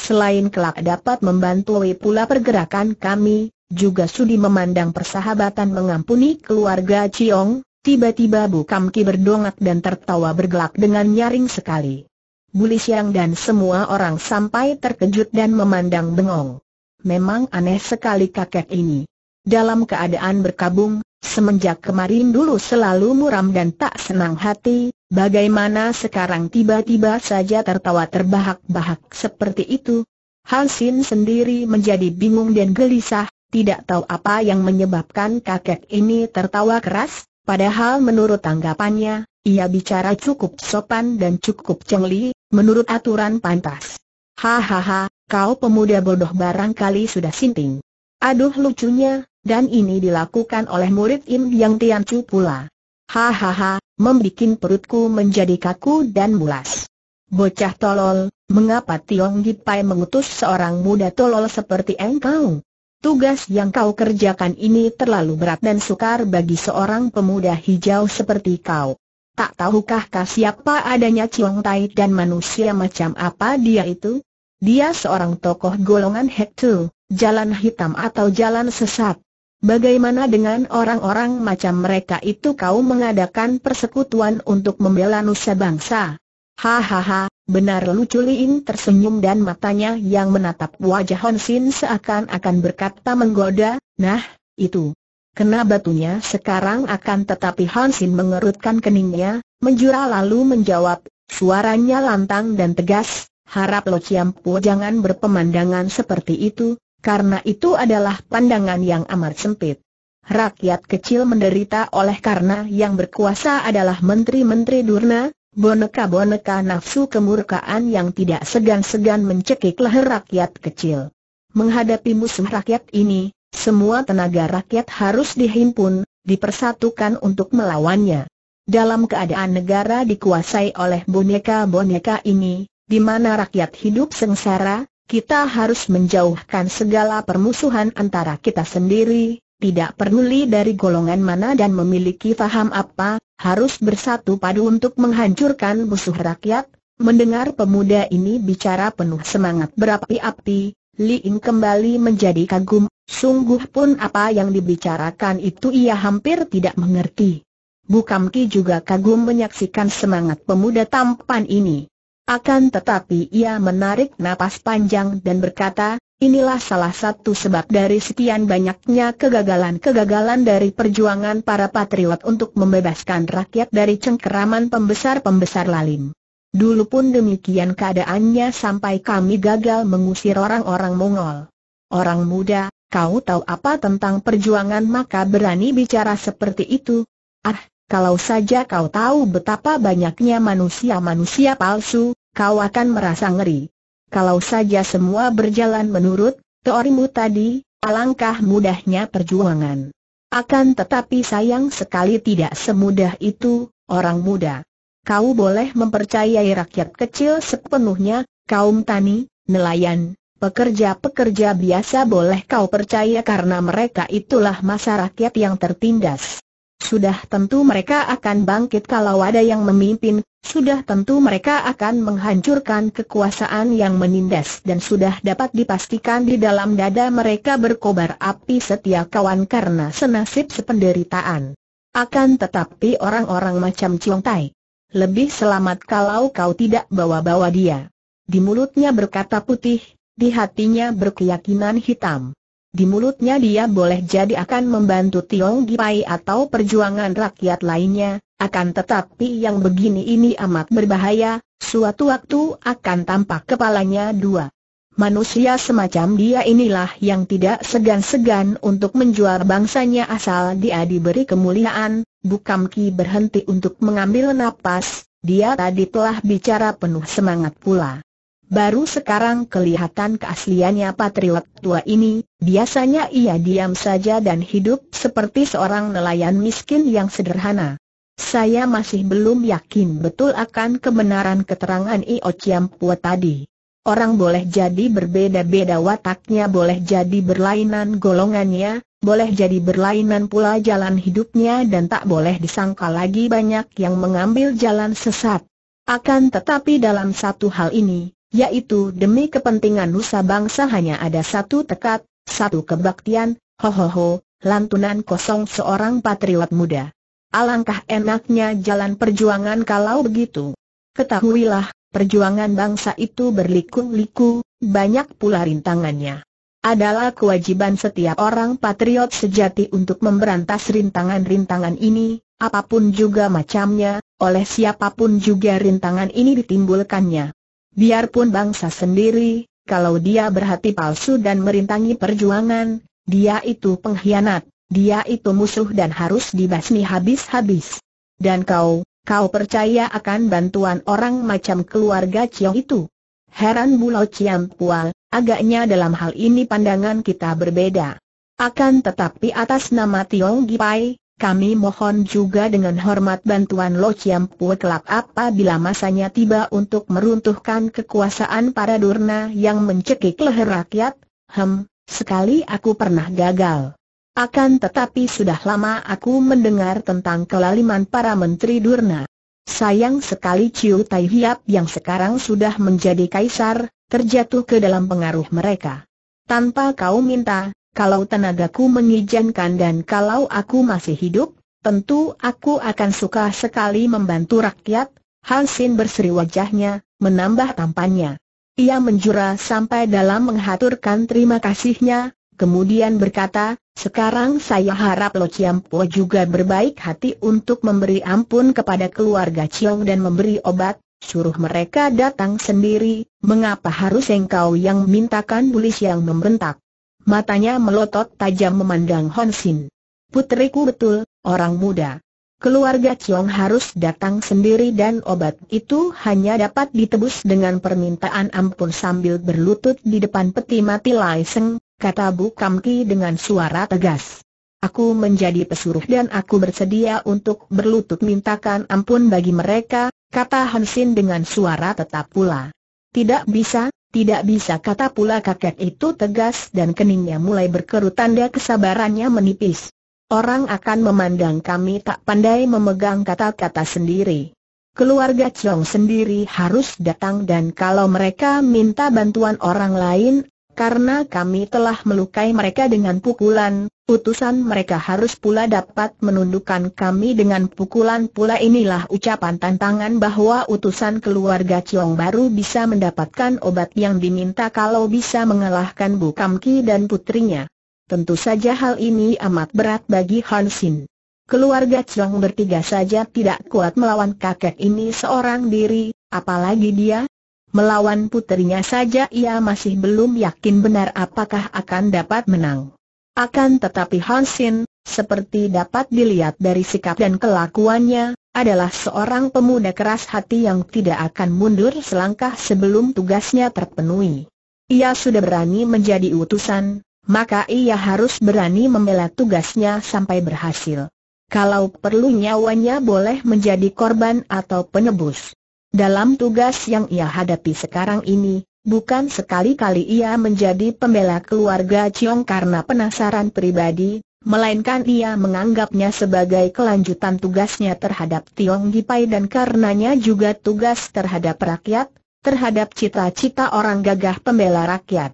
selain kelak dapat membantu pula pergerakan kami, juga sudi memandang persahabatan mengampuni keluarga Chiong, tiba-tiba Bu Kamki berdongak dan tertawa bergelak dengan nyaring sekali. Buli Siang dan semua orang sampai terkejut dan memandang bengong. Memang aneh sekali kakek ini. Dalam keadaan berkabung, semenjak kemarin dulu selalu muram dan tak senang hati, bagaimana sekarang tiba-tiba saja tertawa terbahak-bahak seperti itu? Hansin sendiri menjadi bingung dan gelisah, tidak tahu apa yang menyebabkan kakek ini tertawa keras, padahal menurut tanggapannya, ia bicara cukup sopan dan cukup cengli, menurut aturan pantas. Hahaha, kau pemuda bodoh barangkali sudah sinting. Aduh lucunya, dan ini dilakukan oleh murid Im Yang Tiancu pula. Hahaha, membuat perutku menjadi kaku dan mulas. Bocah tolol, mengapa Tiong Gipai mengutus seorang muda tolol seperti engkau? Tugas yang kau kerjakan ini terlalu berat dan sukar bagi seorang pemuda hijau seperti kau. Tak tahukah kah siapa adanya Chiong Tai dan manusia macam apa dia itu? Dia seorang tokoh golongan Hektu, jalan hitam atau jalan sesat. Bagaimana dengan orang-orang macam mereka itu kau mengadakan persekutuan untuk membela nusa bangsa? Hahaha, benar lucu Liin tersenyum dan matanya yang menatap wajah Hon seakan-akan berkata menggoda, nah, itu, kena batunya sekarang akan tetapi Hansin mengerutkan keningnya, menjura lalu menjawab, suaranya lantang dan tegas, harap Lo Ciampu jangan berpemandangan seperti itu, karena itu adalah pandangan yang amat sempit. Rakyat kecil menderita oleh karena yang berkuasa adalah menteri-menteri durna, boneka-boneka nafsu kemurkaan yang tidak segan-segan mencekik leher rakyat kecil. Menghadapi musuh rakyat ini, semua tenaga rakyat harus dihimpun, dipersatukan untuk melawannya. Dalam keadaan negara dikuasai oleh boneka-boneka ini, di mana rakyat hidup sengsara, kita harus menjauhkan segala permusuhan antara kita sendiri, tidak peduli dari golongan mana dan memiliki faham apa, harus bersatu padu untuk menghancurkan musuh rakyat. Mendengar pemuda ini bicara penuh semangat berapi-api, Li Ying kembali menjadi kagum, sungguh pun apa yang dibicarakan itu ia hampir tidak mengerti. Bukam Ki juga kagum menyaksikan semangat pemuda tampan ini. Akan tetapi ia menarik napas panjang dan berkata, inilah salah satu sebab dari sekian banyaknya kegagalan-kegagalan dari perjuangan para patriot untuk membebaskan rakyat dari cengkeraman pembesar-pembesar lalim. Dulu pun demikian keadaannya sampai kami gagal mengusir orang-orang Mongol. Orang muda, kau tahu apa tentang perjuangan maka berani bicara seperti itu? Ah, kalau saja kau tahu betapa banyaknya manusia-manusia palsu, kau akan merasa ngeri. Kalau saja semua berjalan menurut teorimu tadi, alangkah mudahnya perjuangan. Akan tetapi sayang sekali tidak semudah itu, orang muda kau boleh mempercayai rakyat kecil sepenuhnya, kaum tani, nelayan, pekerja-pekerja biasa boleh kau percaya karena mereka itulah masa rakyat yang tertindas. Sudah tentu mereka akan bangkit kalau ada yang memimpin, sudah tentu mereka akan menghancurkan kekuasaan yang menindas dan sudah dapat dipastikan di dalam dada mereka berkobar api setia kawan karena senasib sependeritaan. Akan tetapi orang-orang macam Ciong Tai lebih selamat kalau kau tidak bawa-bawa dia. Di mulutnya berkata putih, di hatinya berkeyakinan hitam. Di mulutnya dia boleh jadi akan membantu Tiong Gipai atau perjuangan rakyat lainnya, akan tetapi yang begini ini amat berbahaya, suatu waktu akan tampak kepalanya dua. Manusia semacam dia inilah yang tidak segan-segan untuk menjual bangsanya asal dia diberi kemuliaan, Bukamki berhenti untuk mengambil napas, dia tadi telah bicara penuh semangat pula. Baru sekarang kelihatan keasliannya patriot tua ini, biasanya ia diam saja dan hidup seperti seorang nelayan miskin yang sederhana. Saya masih belum yakin betul akan kebenaran keterangan Io Chiam Pua tadi. Orang boleh jadi berbeda-beda wataknya boleh jadi berlainan golongannya, boleh jadi berlainan pula jalan hidupnya dan tak boleh disangka lagi banyak yang mengambil jalan sesat. Akan tetapi dalam satu hal ini, yaitu demi kepentingan nusa bangsa hanya ada satu tekad, satu kebaktian, Ho ho ho, lantunan kosong seorang patriot muda. Alangkah enaknya jalan perjuangan kalau begitu. Ketahuilah, Perjuangan bangsa itu berliku-liku, banyak pula rintangannya. Adalah kewajiban setiap orang patriot sejati untuk memberantas rintangan-rintangan ini, apapun juga macamnya, oleh siapapun juga rintangan ini ditimbulkannya. Biarpun bangsa sendiri, kalau dia berhati palsu dan merintangi perjuangan, dia itu pengkhianat, dia itu musuh dan harus dibasmi habis-habis. Dan kau, Kau percaya akan bantuan orang macam keluarga Chiong itu? Heran Bulau Ciam Pual, agaknya dalam hal ini pandangan kita berbeda. Akan tetapi atas nama Tiong Gipai, kami mohon juga dengan hormat bantuan Lo Chiam Pual kelak bila masanya tiba untuk meruntuhkan kekuasaan para durna yang mencekik leher rakyat, hem, sekali aku pernah gagal. Akan tetapi sudah lama aku mendengar tentang kelaliman para menteri Durna. Sayang sekali Ciu Tai Hiap yang sekarang sudah menjadi kaisar, terjatuh ke dalam pengaruh mereka. Tanpa kau minta, kalau tenagaku mengizinkan dan kalau aku masih hidup, tentu aku akan suka sekali membantu rakyat, Hansin berseri wajahnya, menambah tampannya. Ia menjura sampai dalam menghaturkan terima kasihnya, kemudian berkata, sekarang saya harap Lo Po juga berbaik hati untuk memberi ampun kepada keluarga Chiong dan memberi obat, suruh mereka datang sendiri, mengapa harus engkau yang mintakan bulis yang membentak? Matanya melotot tajam memandang Hon Sin. Putriku betul, orang muda. Keluarga Chiong harus datang sendiri dan obat itu hanya dapat ditebus dengan permintaan ampun sambil berlutut di depan peti mati Lai Seng, kata Bu Kamki dengan suara tegas. Aku menjadi pesuruh dan aku bersedia untuk berlutut mintakan ampun bagi mereka, kata Hansin dengan suara tetap pula. Tidak bisa, tidak bisa kata pula kakek itu tegas dan keningnya mulai berkerut tanda kesabarannya menipis. Orang akan memandang kami tak pandai memegang kata-kata sendiri. Keluarga Chong sendiri harus datang dan kalau mereka minta bantuan orang lain, karena kami telah melukai mereka dengan pukulan, utusan mereka harus pula dapat menundukkan kami dengan pukulan pula inilah ucapan tantangan bahwa utusan keluarga Ciong baru bisa mendapatkan obat yang diminta kalau bisa mengalahkan Bu Kamki dan putrinya. Tentu saja hal ini amat berat bagi Han Sin. Keluarga Ciong bertiga saja tidak kuat melawan kakek ini seorang diri, apalagi dia, Melawan puterinya saja ia masih belum yakin benar apakah akan dapat menang. Akan tetapi Hansin, seperti dapat dilihat dari sikap dan kelakuannya, adalah seorang pemuda keras hati yang tidak akan mundur selangkah sebelum tugasnya terpenuhi. Ia sudah berani menjadi utusan, maka ia harus berani membela tugasnya sampai berhasil. Kalau perlu nyawanya boleh menjadi korban atau penebus. Dalam tugas yang ia hadapi sekarang ini, bukan sekali-kali ia menjadi pembela keluarga Chiong karena penasaran pribadi, melainkan ia menganggapnya sebagai kelanjutan tugasnya terhadap Tiong Gipai dan karenanya juga tugas terhadap rakyat, terhadap cita-cita orang gagah pembela rakyat.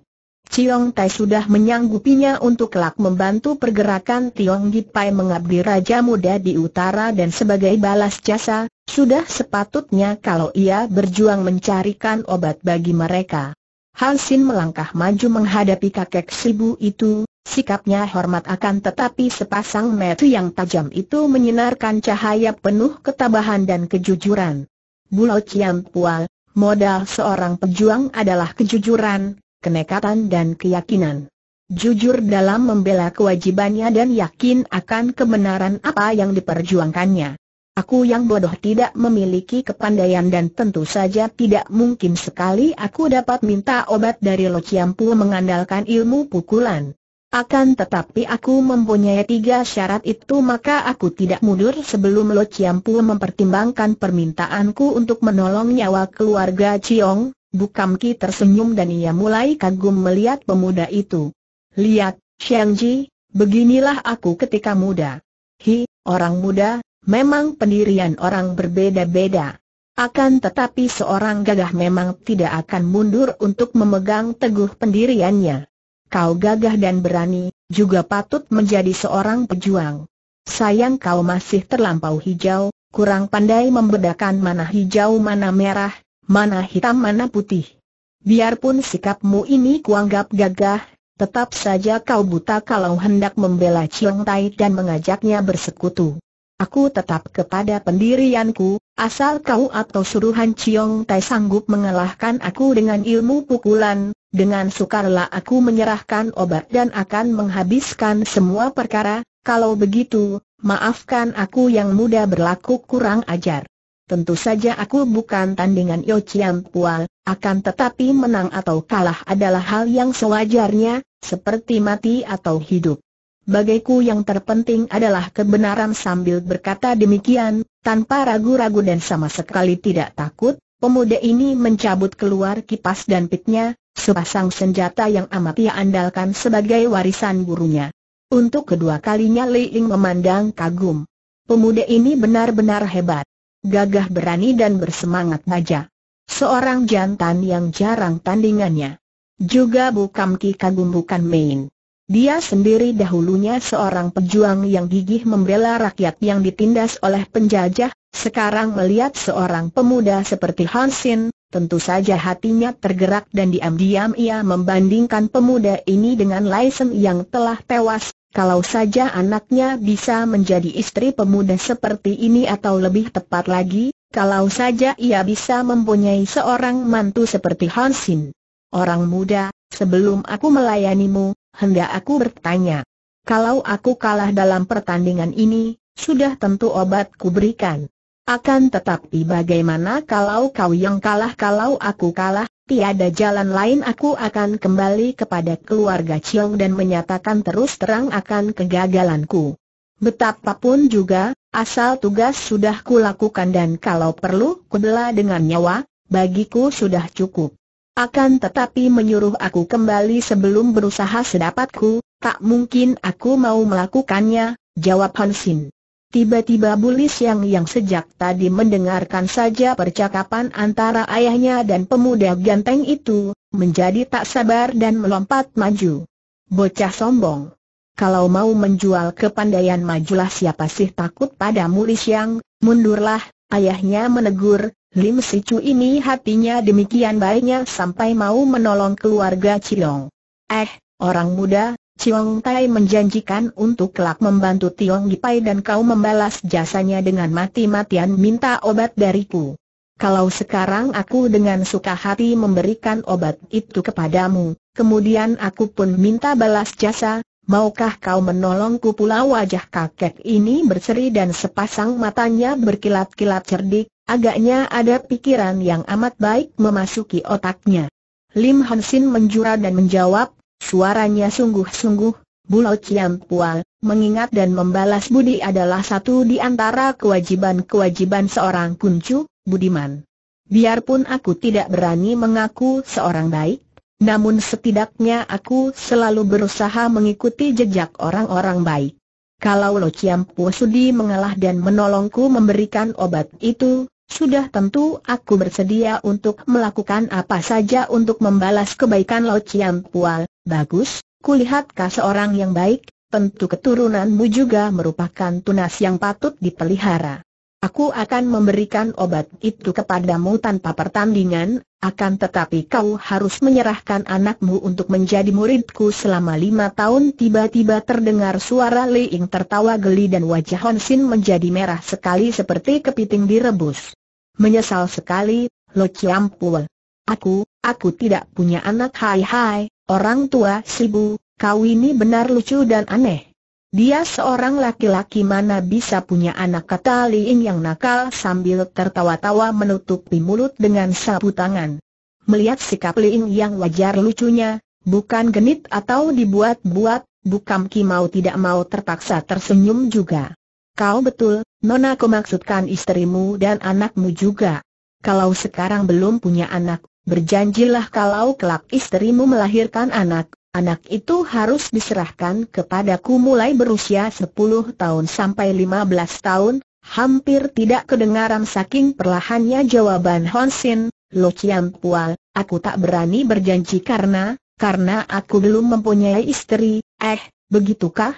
Ciong Tai sudah menyanggupinya untuk kelak membantu pergerakan Tiong Gipai mengabdi Raja Muda di utara dan sebagai balas jasa, sudah sepatutnya kalau ia berjuang mencarikan obat bagi mereka. Han Sin melangkah maju menghadapi kakek Sibu itu, sikapnya hormat akan tetapi sepasang metu yang tajam itu menyinarkan cahaya penuh ketabahan dan kejujuran. Bulau Cian Pual, modal seorang pejuang adalah kejujuran, kenekatan dan keyakinan. Jujur dalam membela kewajibannya dan yakin akan kebenaran apa yang diperjuangkannya. Aku yang bodoh tidak memiliki kepandaian dan tentu saja tidak mungkin sekali aku dapat minta obat dari Lo Chiampu mengandalkan ilmu pukulan. Akan tetapi aku mempunyai tiga syarat itu maka aku tidak mundur sebelum Lo Chiampu mempertimbangkan permintaanku untuk menolong nyawa keluarga Chiong, Bukam Ki tersenyum dan ia mulai kagum melihat pemuda itu. Lihat, Xiang Ji, beginilah aku ketika muda. Hi, orang muda, memang pendirian orang berbeda-beda. Akan tetapi seorang gagah memang tidak akan mundur untuk memegang teguh pendiriannya. Kau gagah dan berani, juga patut menjadi seorang pejuang. Sayang kau masih terlampau hijau, kurang pandai membedakan mana hijau mana merah, mana hitam mana putih. Biarpun sikapmu ini kuanggap gagah, tetap saja kau buta kalau hendak membela Chiang Tai dan mengajaknya bersekutu. Aku tetap kepada pendirianku, asal kau atau suruhan Chiang Tai sanggup mengalahkan aku dengan ilmu pukulan, dengan sukarela aku menyerahkan obat dan akan menghabiskan semua perkara, kalau begitu, maafkan aku yang muda berlaku kurang ajar. Tentu saja aku bukan tandingan Yo Chiam Pual, akan tetapi menang atau kalah adalah hal yang sewajarnya, seperti mati atau hidup. Bagiku yang terpenting adalah kebenaran sambil berkata demikian, tanpa ragu-ragu dan sama sekali tidak takut, pemuda ini mencabut keluar kipas dan pitnya, sepasang senjata yang amat ia andalkan sebagai warisan gurunya. Untuk kedua kalinya Li Ying memandang kagum. Pemuda ini benar-benar hebat gagah berani dan bersemangat baja. Seorang jantan yang jarang tandingannya. Juga Bukam Ki kagum bukan main. Dia sendiri dahulunya seorang pejuang yang gigih membela rakyat yang ditindas oleh penjajah, sekarang melihat seorang pemuda seperti Hansin, tentu saja hatinya tergerak dan diam-diam ia membandingkan pemuda ini dengan Laisen yang telah tewas, kalau saja anaknya bisa menjadi istri pemuda seperti ini atau lebih tepat lagi, kalau saja ia bisa mempunyai seorang mantu seperti Hansin. Orang muda, sebelum aku melayanimu, hendak aku bertanya. Kalau aku kalah dalam pertandingan ini, sudah tentu obatku berikan. Akan tetapi bagaimana kalau kau yang kalah kalau aku kalah, Tiada jalan lain aku akan kembali kepada keluarga Chiong dan menyatakan terus terang akan kegagalanku. Betapapun juga, asal tugas sudah kulakukan dan kalau perlu kubela dengan nyawa, bagiku sudah cukup. Akan tetapi menyuruh aku kembali sebelum berusaha sedapatku, tak mungkin aku mau melakukannya, jawab Hansin. Tiba-tiba Bulis yang yang sejak tadi mendengarkan saja percakapan antara ayahnya dan pemuda ganteng itu, menjadi tak sabar dan melompat maju. Bocah sombong. Kalau mau menjual kepandaian majulah siapa sih takut pada Bulis yang, mundurlah, ayahnya menegur, Lim Sicu ini hatinya demikian baiknya sampai mau menolong keluarga Cilong. Eh, orang muda, Ciong Tai menjanjikan untuk kelak membantu Tiong Gipai dan kau membalas jasanya dengan mati-matian minta obat dariku. Kalau sekarang aku dengan suka hati memberikan obat itu kepadamu, kemudian aku pun minta balas jasa, maukah kau menolongku pula wajah kakek ini berseri dan sepasang matanya berkilat-kilat cerdik, agaknya ada pikiran yang amat baik memasuki otaknya. Lim Hansin menjura dan menjawab, Suaranya sungguh-sungguh, Bulo Ciam Pual, mengingat dan membalas budi adalah satu di antara kewajiban-kewajiban seorang kuncu, budiman. Biarpun aku tidak berani mengaku seorang baik, namun setidaknya aku selalu berusaha mengikuti jejak orang-orang baik. Kalau Lo Ciampu sudi mengalah dan menolongku memberikan obat itu, sudah tentu aku bersedia untuk melakukan apa saja untuk membalas kebaikan Lo Chiam Pual. Bagus, kulihat kau seorang yang baik, tentu keturunanmu juga merupakan tunas yang patut dipelihara. Aku akan memberikan obat itu kepadamu tanpa pertandingan, akan tetapi kau harus menyerahkan anakmu untuk menjadi muridku selama lima tahun Tiba-tiba terdengar suara Li Ying tertawa geli dan wajah Hon Sin menjadi merah sekali seperti kepiting direbus Menyesal sekali, Lo Chiam Aku, aku tidak punya anak hai hai, orang tua Sibu, kau ini benar lucu dan aneh. Dia seorang laki-laki mana bisa punya anak kata yang nakal sambil tertawa-tawa menutupi mulut dengan sapu tangan. Melihat sikap Liing yang wajar lucunya, bukan genit atau dibuat-buat, Bukam Kimau tidak mau terpaksa tersenyum juga. Kau betul, Nona aku maksudkan istrimu dan anakmu juga. Kalau sekarang belum punya anak, berjanjilah kalau kelak istrimu melahirkan anak, anak itu harus diserahkan kepadaku mulai berusia 10 tahun sampai 15 tahun, hampir tidak kedengaran saking perlahannya jawaban Honsin, Lo Chiam Pual, aku tak berani berjanji karena, karena aku belum mempunyai istri, eh, begitukah?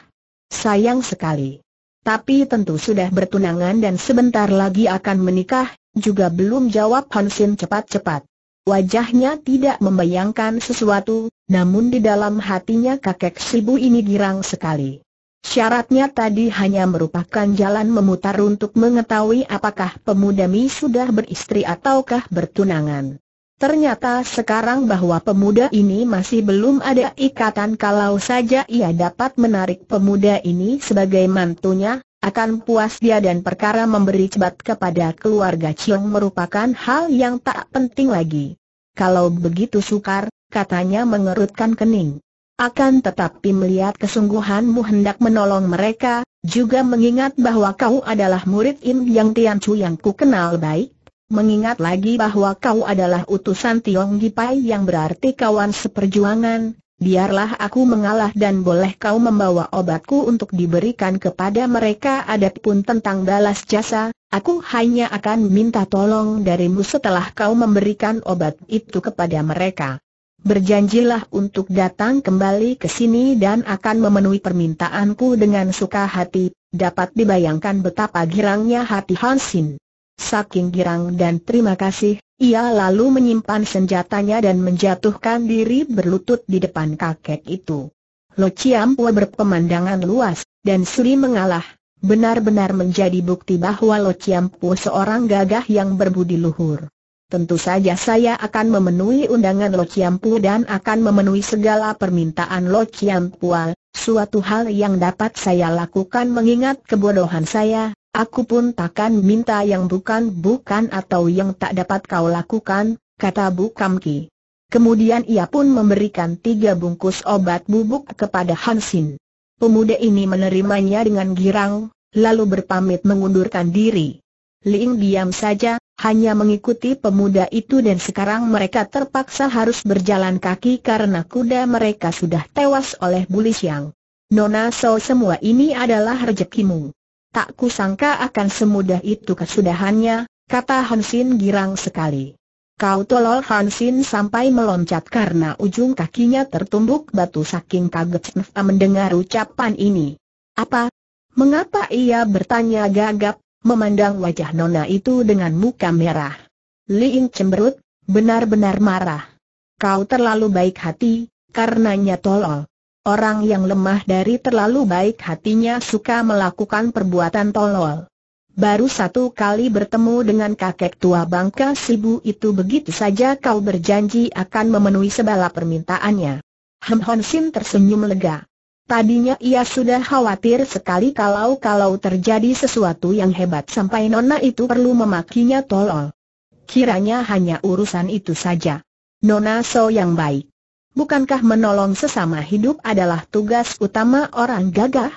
Sayang sekali tapi tentu sudah bertunangan dan sebentar lagi akan menikah, juga belum jawab Hansin cepat-cepat. Wajahnya tidak membayangkan sesuatu, namun di dalam hatinya kakek Sibu ini girang sekali. Syaratnya tadi hanya merupakan jalan memutar untuk mengetahui apakah pemuda Mi sudah beristri ataukah bertunangan. Ternyata sekarang bahwa pemuda ini masih belum ada ikatan kalau saja ia dapat menarik pemuda ini sebagai mantunya, akan puas dia dan perkara memberi cebat kepada keluarga Chiong merupakan hal yang tak penting lagi. Kalau begitu sukar, katanya mengerutkan kening. Akan tetapi melihat kesungguhanmu hendak menolong mereka, juga mengingat bahwa kau adalah murid Im Yang Tian Chu yang ku kenal baik, mengingat lagi bahwa kau adalah utusan Tiong Gipai yang berarti kawan seperjuangan, biarlah aku mengalah dan boleh kau membawa obatku untuk diberikan kepada mereka adapun tentang balas jasa, aku hanya akan minta tolong darimu setelah kau memberikan obat itu kepada mereka. Berjanjilah untuk datang kembali ke sini dan akan memenuhi permintaanku dengan suka hati, dapat dibayangkan betapa girangnya hati Hansin. Saking girang dan terima kasih, ia lalu menyimpan senjatanya dan menjatuhkan diri berlutut di depan kakek itu. Lo Chiampua berpemandangan luas, dan Sri mengalah, benar-benar menjadi bukti bahwa Lo Chiampua seorang gagah yang berbudi luhur. Tentu saja saya akan memenuhi undangan Lo Chiampu dan akan memenuhi segala permintaan Lo Chiampua, suatu hal yang dapat saya lakukan mengingat kebodohan saya, Aku pun takkan minta yang bukan-bukan atau yang tak dapat kau lakukan, kata Bu Kamki. Kemudian ia pun memberikan tiga bungkus obat bubuk kepada Hansin. Pemuda ini menerimanya dengan girang, lalu berpamit mengundurkan diri. Ling diam saja, hanya mengikuti pemuda itu dan sekarang mereka terpaksa harus berjalan kaki karena kuda mereka sudah tewas oleh bulis yang. Nona so semua ini adalah rezekimu. Tak kusangka akan semudah itu kesudahannya, kata Hansin girang sekali. Kau tolol Hansin sampai meloncat karena ujung kakinya tertumbuk batu saking kaget mendengar ucapan ini. Apa? Mengapa ia bertanya gagap, memandang wajah Nona itu dengan muka merah? Liing cemberut, benar-benar marah. Kau terlalu baik hati, karenanya tolol. Orang yang lemah dari terlalu baik hatinya suka melakukan perbuatan tolol. Baru satu kali bertemu dengan kakek tua bangka Sibu itu begitu saja kau berjanji akan memenuhi segala permintaannya. Hem Hon tersenyum lega. Tadinya ia sudah khawatir sekali kalau-kalau terjadi sesuatu yang hebat sampai Nona itu perlu memakinya tolol. Kiranya hanya urusan itu saja. Nona So yang baik. Bukankah menolong sesama hidup adalah tugas utama orang gagah?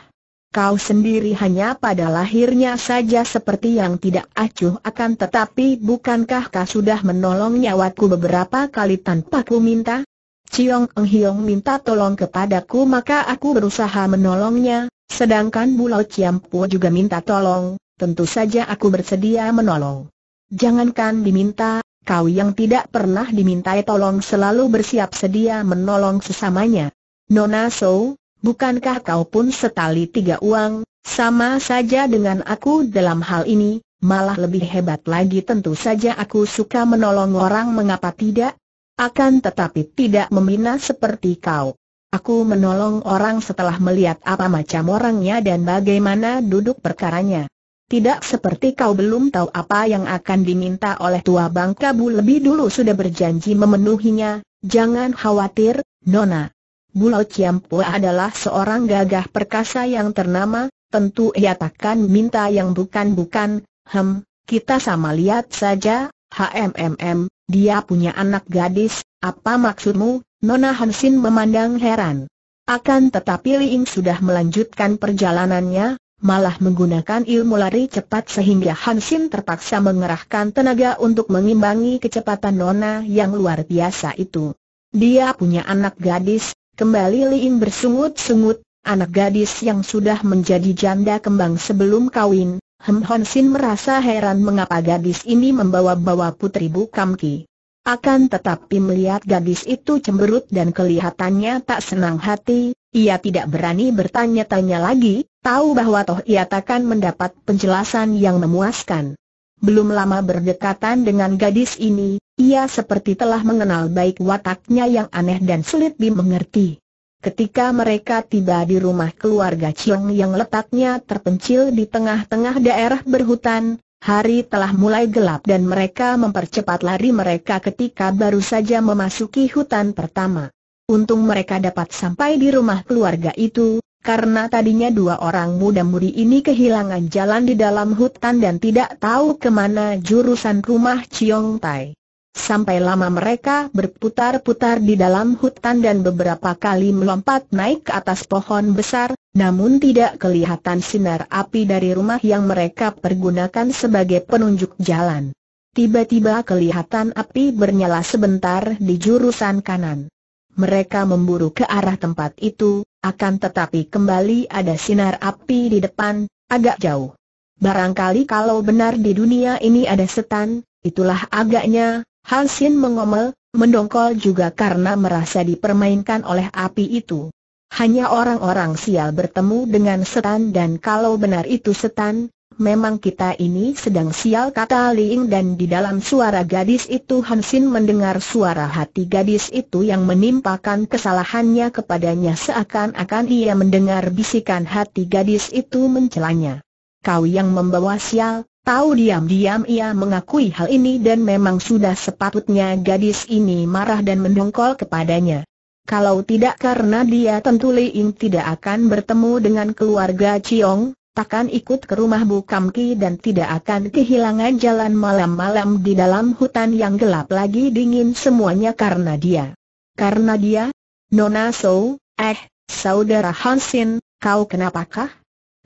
Kau sendiri hanya pada lahirnya saja seperti yang tidak acuh akan tetapi bukankah kau sudah menolong nyawaku beberapa kali tanpa ku minta? Ciong Eng Hiong minta tolong kepadaku maka aku berusaha menolongnya, sedangkan Bulau Ciampu juga minta tolong, tentu saja aku bersedia menolong. Jangankan diminta, kau yang tidak pernah dimintai tolong selalu bersiap sedia menolong sesamanya. Nona So, bukankah kau pun setali tiga uang, sama saja dengan aku dalam hal ini, malah lebih hebat lagi tentu saja aku suka menolong orang mengapa tidak? Akan tetapi tidak memina seperti kau. Aku menolong orang setelah melihat apa macam orangnya dan bagaimana duduk perkaranya. Tidak seperti kau belum tahu apa yang akan diminta oleh tua bangka Bu lebih dulu sudah berjanji memenuhinya, jangan khawatir, Nona. Bulau Ciampua adalah seorang gagah perkasa yang ternama, tentu ia takkan minta yang bukan-bukan, hem, kita sama lihat saja, HMMM, dia punya anak gadis, apa maksudmu, Nona Hansin memandang heran. Akan tetapi Liing sudah melanjutkan perjalanannya, malah menggunakan ilmu lari cepat sehingga Hansin terpaksa mengerahkan tenaga untuk mengimbangi kecepatan Nona yang luar biasa itu. Dia punya anak gadis, kembali Liin bersungut-sungut, anak gadis yang sudah menjadi janda kembang sebelum kawin. Hem Hansin merasa heran mengapa gadis ini membawa-bawa putri bukamki. Akan tetapi melihat gadis itu cemberut dan kelihatannya tak senang hati, ia tidak berani bertanya-tanya lagi, tahu bahwa toh ia takkan mendapat penjelasan yang memuaskan. Belum lama berdekatan dengan gadis ini, ia seperti telah mengenal baik wataknya yang aneh dan sulit dimengerti. Ketika mereka tiba di rumah keluarga Chiong yang letaknya terpencil di tengah-tengah daerah berhutan, hari telah mulai gelap dan mereka mempercepat lari mereka ketika baru saja memasuki hutan pertama. Untung mereka dapat sampai di rumah keluarga itu, karena tadinya dua orang muda mudi ini kehilangan jalan di dalam hutan dan tidak tahu kemana jurusan rumah Chiong Tai. Sampai lama mereka berputar-putar di dalam hutan dan beberapa kali melompat naik ke atas pohon besar, namun tidak kelihatan sinar api dari rumah yang mereka pergunakan sebagai penunjuk jalan. Tiba-tiba kelihatan api bernyala sebentar di jurusan kanan. Mereka memburu ke arah tempat itu, akan tetapi kembali ada sinar api di depan, agak jauh. Barangkali kalau benar di dunia ini ada setan, itulah agaknya, Hansin mengomel, mendongkol juga karena merasa dipermainkan oleh api itu. Hanya orang-orang sial bertemu dengan setan dan kalau benar itu setan, Memang kita ini sedang sial kata Liing dan di dalam suara gadis itu Hansin mendengar suara hati gadis itu yang menimpakan kesalahannya kepadanya seakan-akan ia mendengar bisikan hati gadis itu mencelanya. Kau yang membawa sial, tahu diam-diam ia mengakui hal ini dan memang sudah sepatutnya gadis ini marah dan mendongkol kepadanya. Kalau tidak karena dia tentu Liing tidak akan bertemu dengan keluarga Ciong, takkan ikut ke rumah Bu Kamki dan tidak akan kehilangan jalan malam-malam di dalam hutan yang gelap lagi dingin semuanya karena dia. Karena dia? Nona So, eh, saudara Hansin, kau kenapakah?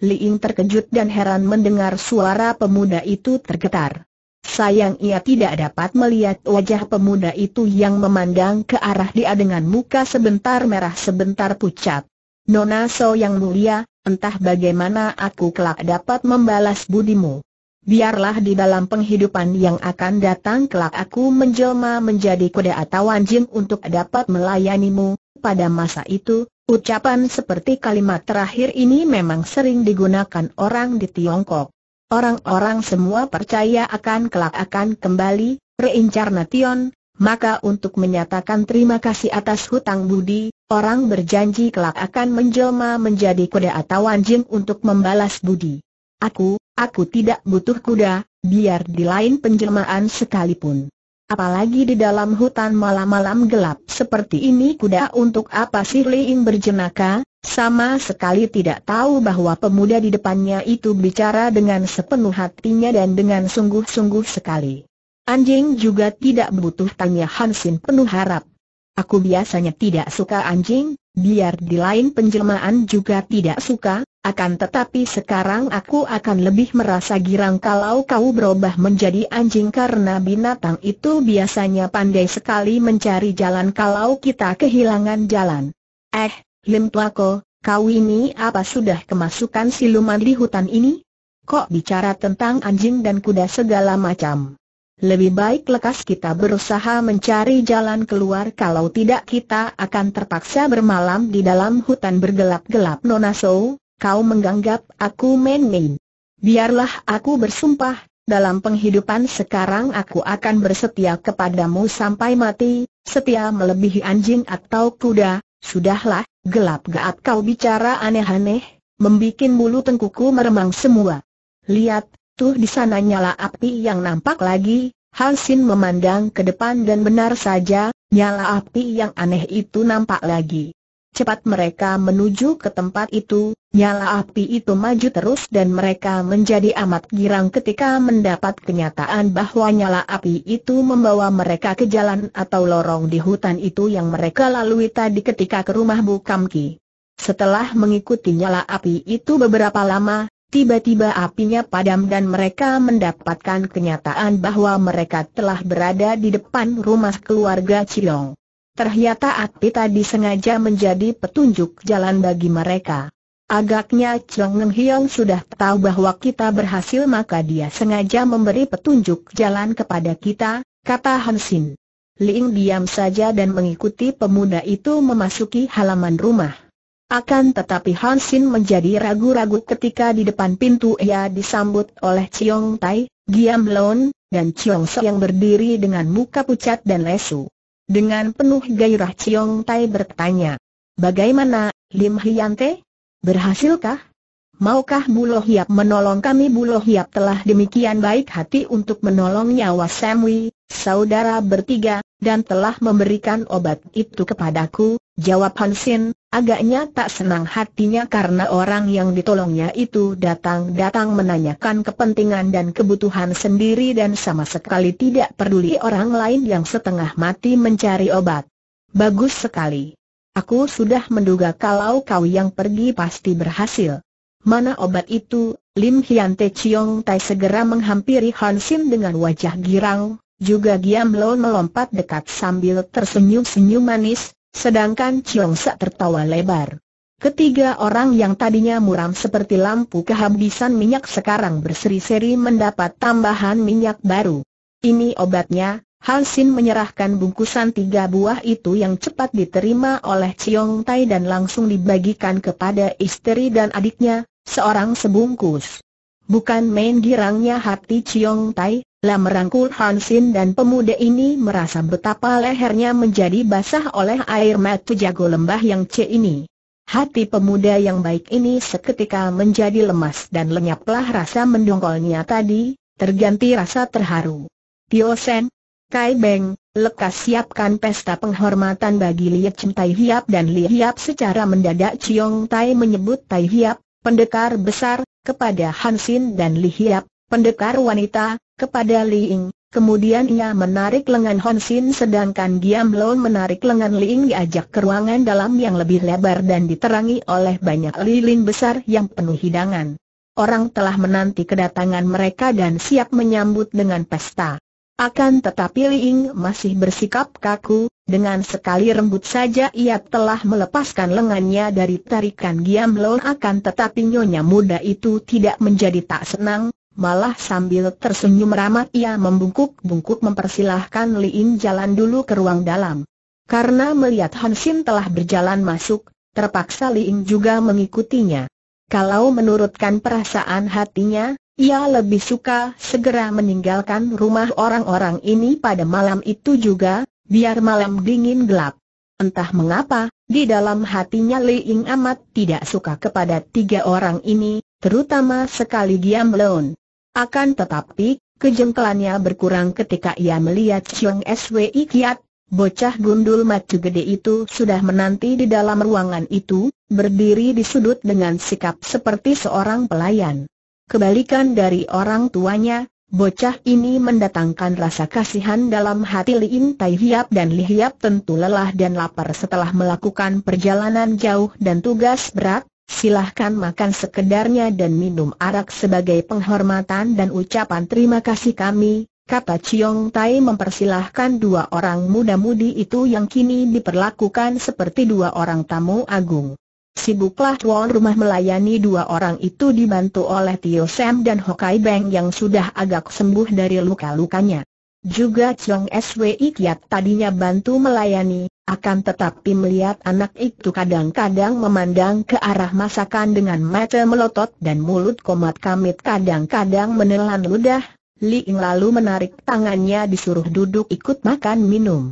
Liing terkejut dan heran mendengar suara pemuda itu tergetar. Sayang ia tidak dapat melihat wajah pemuda itu yang memandang ke arah dia dengan muka sebentar merah sebentar pucat. Nona So yang mulia, entah bagaimana aku kelak dapat membalas budimu. Biarlah di dalam penghidupan yang akan datang kelak aku menjelma menjadi kuda atau anjing untuk dapat melayanimu, pada masa itu, ucapan seperti kalimat terakhir ini memang sering digunakan orang di Tiongkok. Orang-orang semua percaya akan kelak akan kembali, reincarnation, maka untuk menyatakan terima kasih atas hutang budi, Orang berjanji kelak akan menjelma menjadi kuda atau anjing untuk membalas budi. Aku, aku tidak butuh kuda, biar di lain penjelmaan sekalipun. Apalagi di dalam hutan malam-malam gelap seperti ini kuda untuk apa sih Liing berjenaka, sama sekali tidak tahu bahwa pemuda di depannya itu bicara dengan sepenuh hatinya dan dengan sungguh-sungguh sekali. Anjing juga tidak butuh tanya Hansin penuh harap. Aku biasanya tidak suka anjing, biar di lain penjelmaan juga tidak suka, akan tetapi sekarang aku akan lebih merasa girang kalau kau berubah menjadi anjing karena binatang itu biasanya pandai sekali mencari jalan kalau kita kehilangan jalan. Eh, Lim Tuako, kau ini apa sudah kemasukan siluman di hutan ini? Kok bicara tentang anjing dan kuda segala macam? Lebih baik lekas kita berusaha mencari jalan keluar kalau tidak kita akan terpaksa bermalam di dalam hutan bergelap-gelap Nona So, kau menganggap aku main-main. Biarlah aku bersumpah, dalam penghidupan sekarang aku akan bersetia kepadamu sampai mati, setia melebihi anjing atau kuda, sudahlah, gelap-gelap kau bicara aneh-aneh, membuat bulu tengkuku meremang semua. Lihat, jatuh di sana nyala api yang nampak lagi, Sin memandang ke depan dan benar saja, nyala api yang aneh itu nampak lagi. Cepat mereka menuju ke tempat itu, nyala api itu maju terus dan mereka menjadi amat girang ketika mendapat kenyataan bahwa nyala api itu membawa mereka ke jalan atau lorong di hutan itu yang mereka lalui tadi ketika ke rumah Bu Kamki. Setelah mengikuti nyala api itu beberapa lama, Tiba-tiba apinya padam dan mereka mendapatkan kenyataan bahwa mereka telah berada di depan rumah keluarga Cilong. Ternyata api tadi sengaja menjadi petunjuk jalan bagi mereka. Agaknya Cilong Neng Hiong sudah tahu bahwa kita berhasil maka dia sengaja memberi petunjuk jalan kepada kita, kata Hansin. Ling diam saja dan mengikuti pemuda itu memasuki halaman rumah. Akan tetapi Hansin menjadi ragu-ragu ketika di depan pintu ia disambut oleh Chiong Tai, Giam Lon, dan Chiong Se yang berdiri dengan muka pucat dan lesu. Dengan penuh gairah Chiong Tai bertanya, Bagaimana, Lim Hyante? Berhasilkah? Maukah Buloh Hiap menolong kami? Buloh Hiap telah demikian baik hati untuk menolong nyawa Samwi, saudara bertiga, dan telah memberikan obat itu kepadaku, jawab Hansin, Agaknya tak senang hatinya karena orang yang ditolongnya itu datang-datang menanyakan kepentingan dan kebutuhan sendiri dan sama sekali tidak peduli orang lain yang setengah mati mencari obat. Bagus sekali. Aku sudah menduga kalau kau yang pergi pasti berhasil. Mana obat itu? Lim Hian Te Chiong Tai segera menghampiri Han Sim dengan wajah girang, juga Giam Lo melompat dekat sambil tersenyum-senyum manis, Sedangkan Chiong Sa tertawa lebar. Ketiga orang yang tadinya muram seperti lampu kehabisan minyak sekarang berseri-seri mendapat tambahan minyak baru. Ini obatnya, Hansin menyerahkan bungkusan tiga buah itu yang cepat diterima oleh Chiong Tai dan langsung dibagikan kepada istri dan adiknya, seorang sebungkus. Bukan main girangnya hati Chiong Tai, Lam merangkul Hansin dan pemuda ini merasa betapa lehernya menjadi basah oleh air mata jago lembah yang C ini. Hati pemuda yang baik ini seketika menjadi lemas dan lenyaplah rasa mendongkolnya tadi, terganti rasa terharu. Tio Sen, Kai Beng, lekas siapkan pesta penghormatan bagi Lia Chim Tai Hiap dan Li Hiap secara mendadak Chiong Tai menyebut Tai Hiap, pendekar besar, kepada Hansin dan Li Hiap, pendekar wanita, kepada Li Ying. Kemudian ia menarik lengan Hon Sin sedangkan Giam Lon menarik lengan Li Ying diajak ke ruangan dalam yang lebih lebar dan diterangi oleh banyak lilin besar yang penuh hidangan. Orang telah menanti kedatangan mereka dan siap menyambut dengan pesta. Akan tetapi Li Ying masih bersikap kaku, dengan sekali rembut saja ia telah melepaskan lengannya dari tarikan Giam Lon akan tetapi nyonya muda itu tidak menjadi tak senang, malah sambil tersenyum ramah ia membungkuk-bungkuk mempersilahkan Liin jalan dulu ke ruang dalam. Karena melihat Hansin telah berjalan masuk, terpaksa Liin juga mengikutinya. Kalau menurutkan perasaan hatinya, ia lebih suka segera meninggalkan rumah orang-orang ini pada malam itu juga, biar malam dingin gelap. Entah mengapa, di dalam hatinya Li Ying amat tidak suka kepada tiga orang ini, terutama sekali Giam Leon. Akan tetapi, kejengkelannya berkurang ketika ia melihat Chiong Swi Kiat, bocah gundul matu gede itu sudah menanti di dalam ruangan itu, berdiri di sudut dengan sikap seperti seorang pelayan. Kebalikan dari orang tuanya, Bocah ini mendatangkan rasa kasihan dalam hati Liin Tai Hiap dan Li Hiap tentu lelah dan lapar setelah melakukan perjalanan jauh dan tugas berat, silahkan makan sekedarnya dan minum arak sebagai penghormatan dan ucapan terima kasih kami, kata Chiong Tai mempersilahkan dua orang muda-mudi itu yang kini diperlakukan seperti dua orang tamu agung. Sibuklah tuan rumah melayani dua orang itu dibantu oleh Tio Sam dan Hokai Beng yang sudah agak sembuh dari luka-lukanya. Juga Chong Swi Kiat tadinya bantu melayani, akan tetapi melihat anak itu kadang-kadang memandang ke arah masakan dengan mata melotot dan mulut komat kamit kadang-kadang menelan ludah, Li Ing lalu menarik tangannya disuruh duduk ikut makan minum.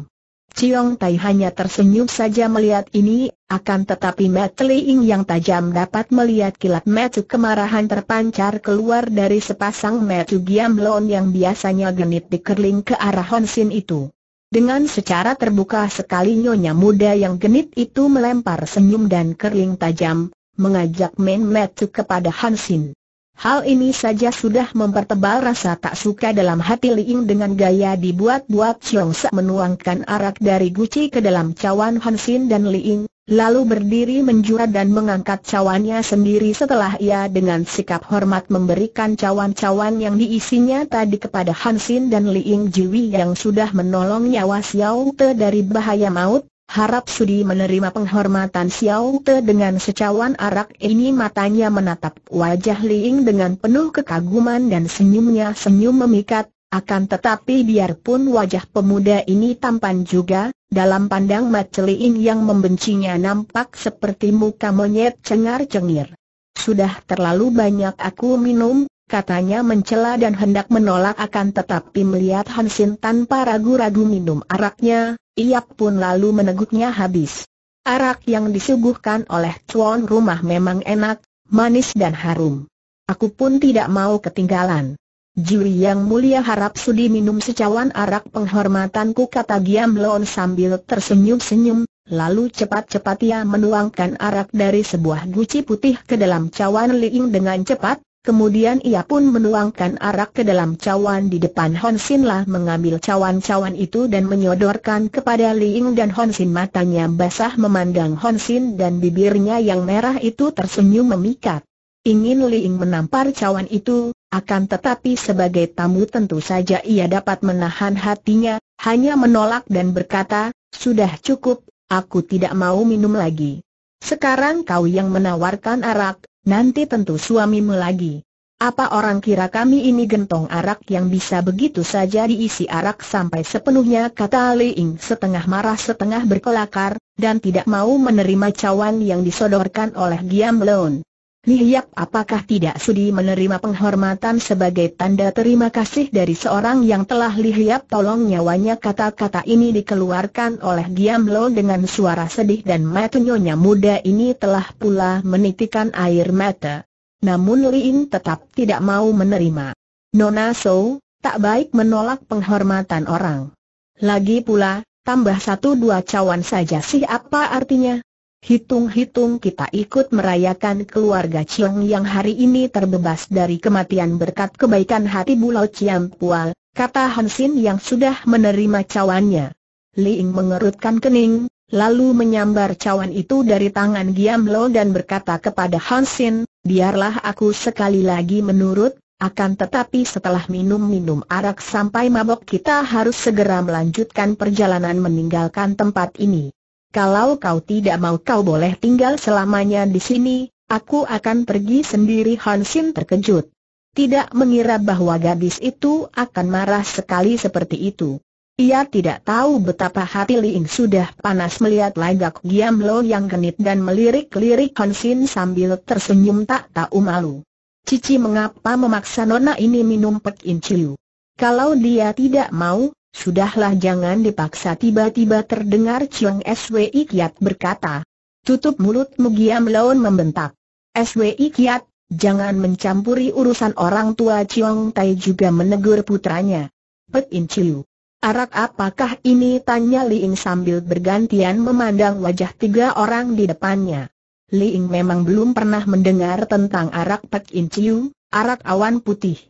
Ciong Tai hanya tersenyum saja melihat ini, akan tetapi Mat Ying yang tajam dapat melihat kilat metu kemarahan terpancar keluar dari sepasang metu Giamlon yang biasanya genit dikerling ke arah Sin itu. Dengan secara terbuka sekali nyonya muda yang genit itu melempar senyum dan kerling tajam, mengajak Main metu kepada Hansin. Hal ini saja sudah mempertebal rasa tak suka dalam hati Liing dengan gaya dibuat-buat Chiong Sa menuangkan arak dari guci ke dalam cawan Hansin dan Liing, lalu berdiri menjura dan mengangkat cawannya sendiri setelah ia dengan sikap hormat memberikan cawan-cawan yang diisinya tadi kepada Hansin dan Liing Jiwi yang sudah menolong nyawa Xiao Te dari bahaya maut, harap Sudi menerima penghormatan Xiao Te dengan secawan arak ini matanya menatap wajah Liing dengan penuh kekaguman dan senyumnya senyum memikat, akan tetapi biarpun wajah pemuda ini tampan juga, dalam pandang Mat Liing yang membencinya nampak seperti muka monyet cengar-cengir. Sudah terlalu banyak aku minum, katanya mencela dan hendak menolak akan tetapi melihat Hansin tanpa ragu-ragu minum araknya, ia pun lalu meneguknya habis. Arak yang disuguhkan oleh tuan rumah memang enak, manis dan harum. Aku pun tidak mau ketinggalan. Juri yang mulia harap sudi minum secawan arak penghormatanku kata Giam Leon sambil tersenyum-senyum, lalu cepat-cepat ia menuangkan arak dari sebuah guci putih ke dalam cawan Liing dengan cepat, Kemudian ia pun menuangkan arak ke dalam cawan di depan Hon Sin lah mengambil cawan-cawan itu dan menyodorkan kepada Liing dan Hon Sin matanya basah memandang Hon Sin dan bibirnya yang merah itu tersenyum memikat. Ingin Liing menampar cawan itu, akan tetapi sebagai tamu tentu saja ia dapat menahan hatinya, hanya menolak dan berkata, sudah cukup, aku tidak mau minum lagi. Sekarang kau yang menawarkan arak, Nanti tentu suamimu lagi. Apa orang kira kami ini gentong arak yang bisa begitu saja diisi arak sampai sepenuhnya kata Ying setengah marah setengah berkelakar, dan tidak mau menerima cawan yang disodorkan oleh Giam Leon. Lihiap apakah tidak sudi menerima penghormatan sebagai tanda terima kasih dari seorang yang telah Lihiap tolong nyawanya kata-kata ini dikeluarkan oleh Giam Lo dengan suara sedih dan matunyonya muda ini telah pula menitikan air mata. Namun Liin tetap tidak mau menerima. Nona So, tak baik menolak penghormatan orang. Lagi pula, tambah satu dua cawan saja sih apa artinya? Hitung-hitung kita ikut merayakan keluarga Chiong yang hari ini terbebas dari kematian berkat kebaikan hati Bulau Chiang Pual, kata Hansin yang sudah menerima cawannya. Liing mengerutkan kening, lalu menyambar cawan itu dari tangan Giam Lo dan berkata kepada Hansin, biarlah aku sekali lagi menurut, akan tetapi setelah minum-minum arak sampai mabok kita harus segera melanjutkan perjalanan meninggalkan tempat ini. Kalau kau tidak mau kau boleh tinggal selamanya di sini, aku akan pergi sendiri Hansin terkejut. Tidak mengira bahwa gadis itu akan marah sekali seperti itu. Ia tidak tahu betapa hati Liing sudah panas melihat lagak Giam Lo yang genit dan melirik-lirik Hansin sambil tersenyum tak tahu malu. Cici mengapa memaksa Nona ini minum Pek inciu? Kalau dia tidak mau, Sudahlah jangan dipaksa tiba-tiba terdengar Chiang SWI Kiat berkata. Tutup mulut Giam Laon membentak. SWI Kiat, jangan mencampuri urusan orang tua Chiang Tai juga menegur putranya. Pet In Chiu. Arak apakah ini tanya Li Liing sambil bergantian memandang wajah tiga orang di depannya. Li Liing memang belum pernah mendengar tentang arak Pet In Chiu, arak awan putih.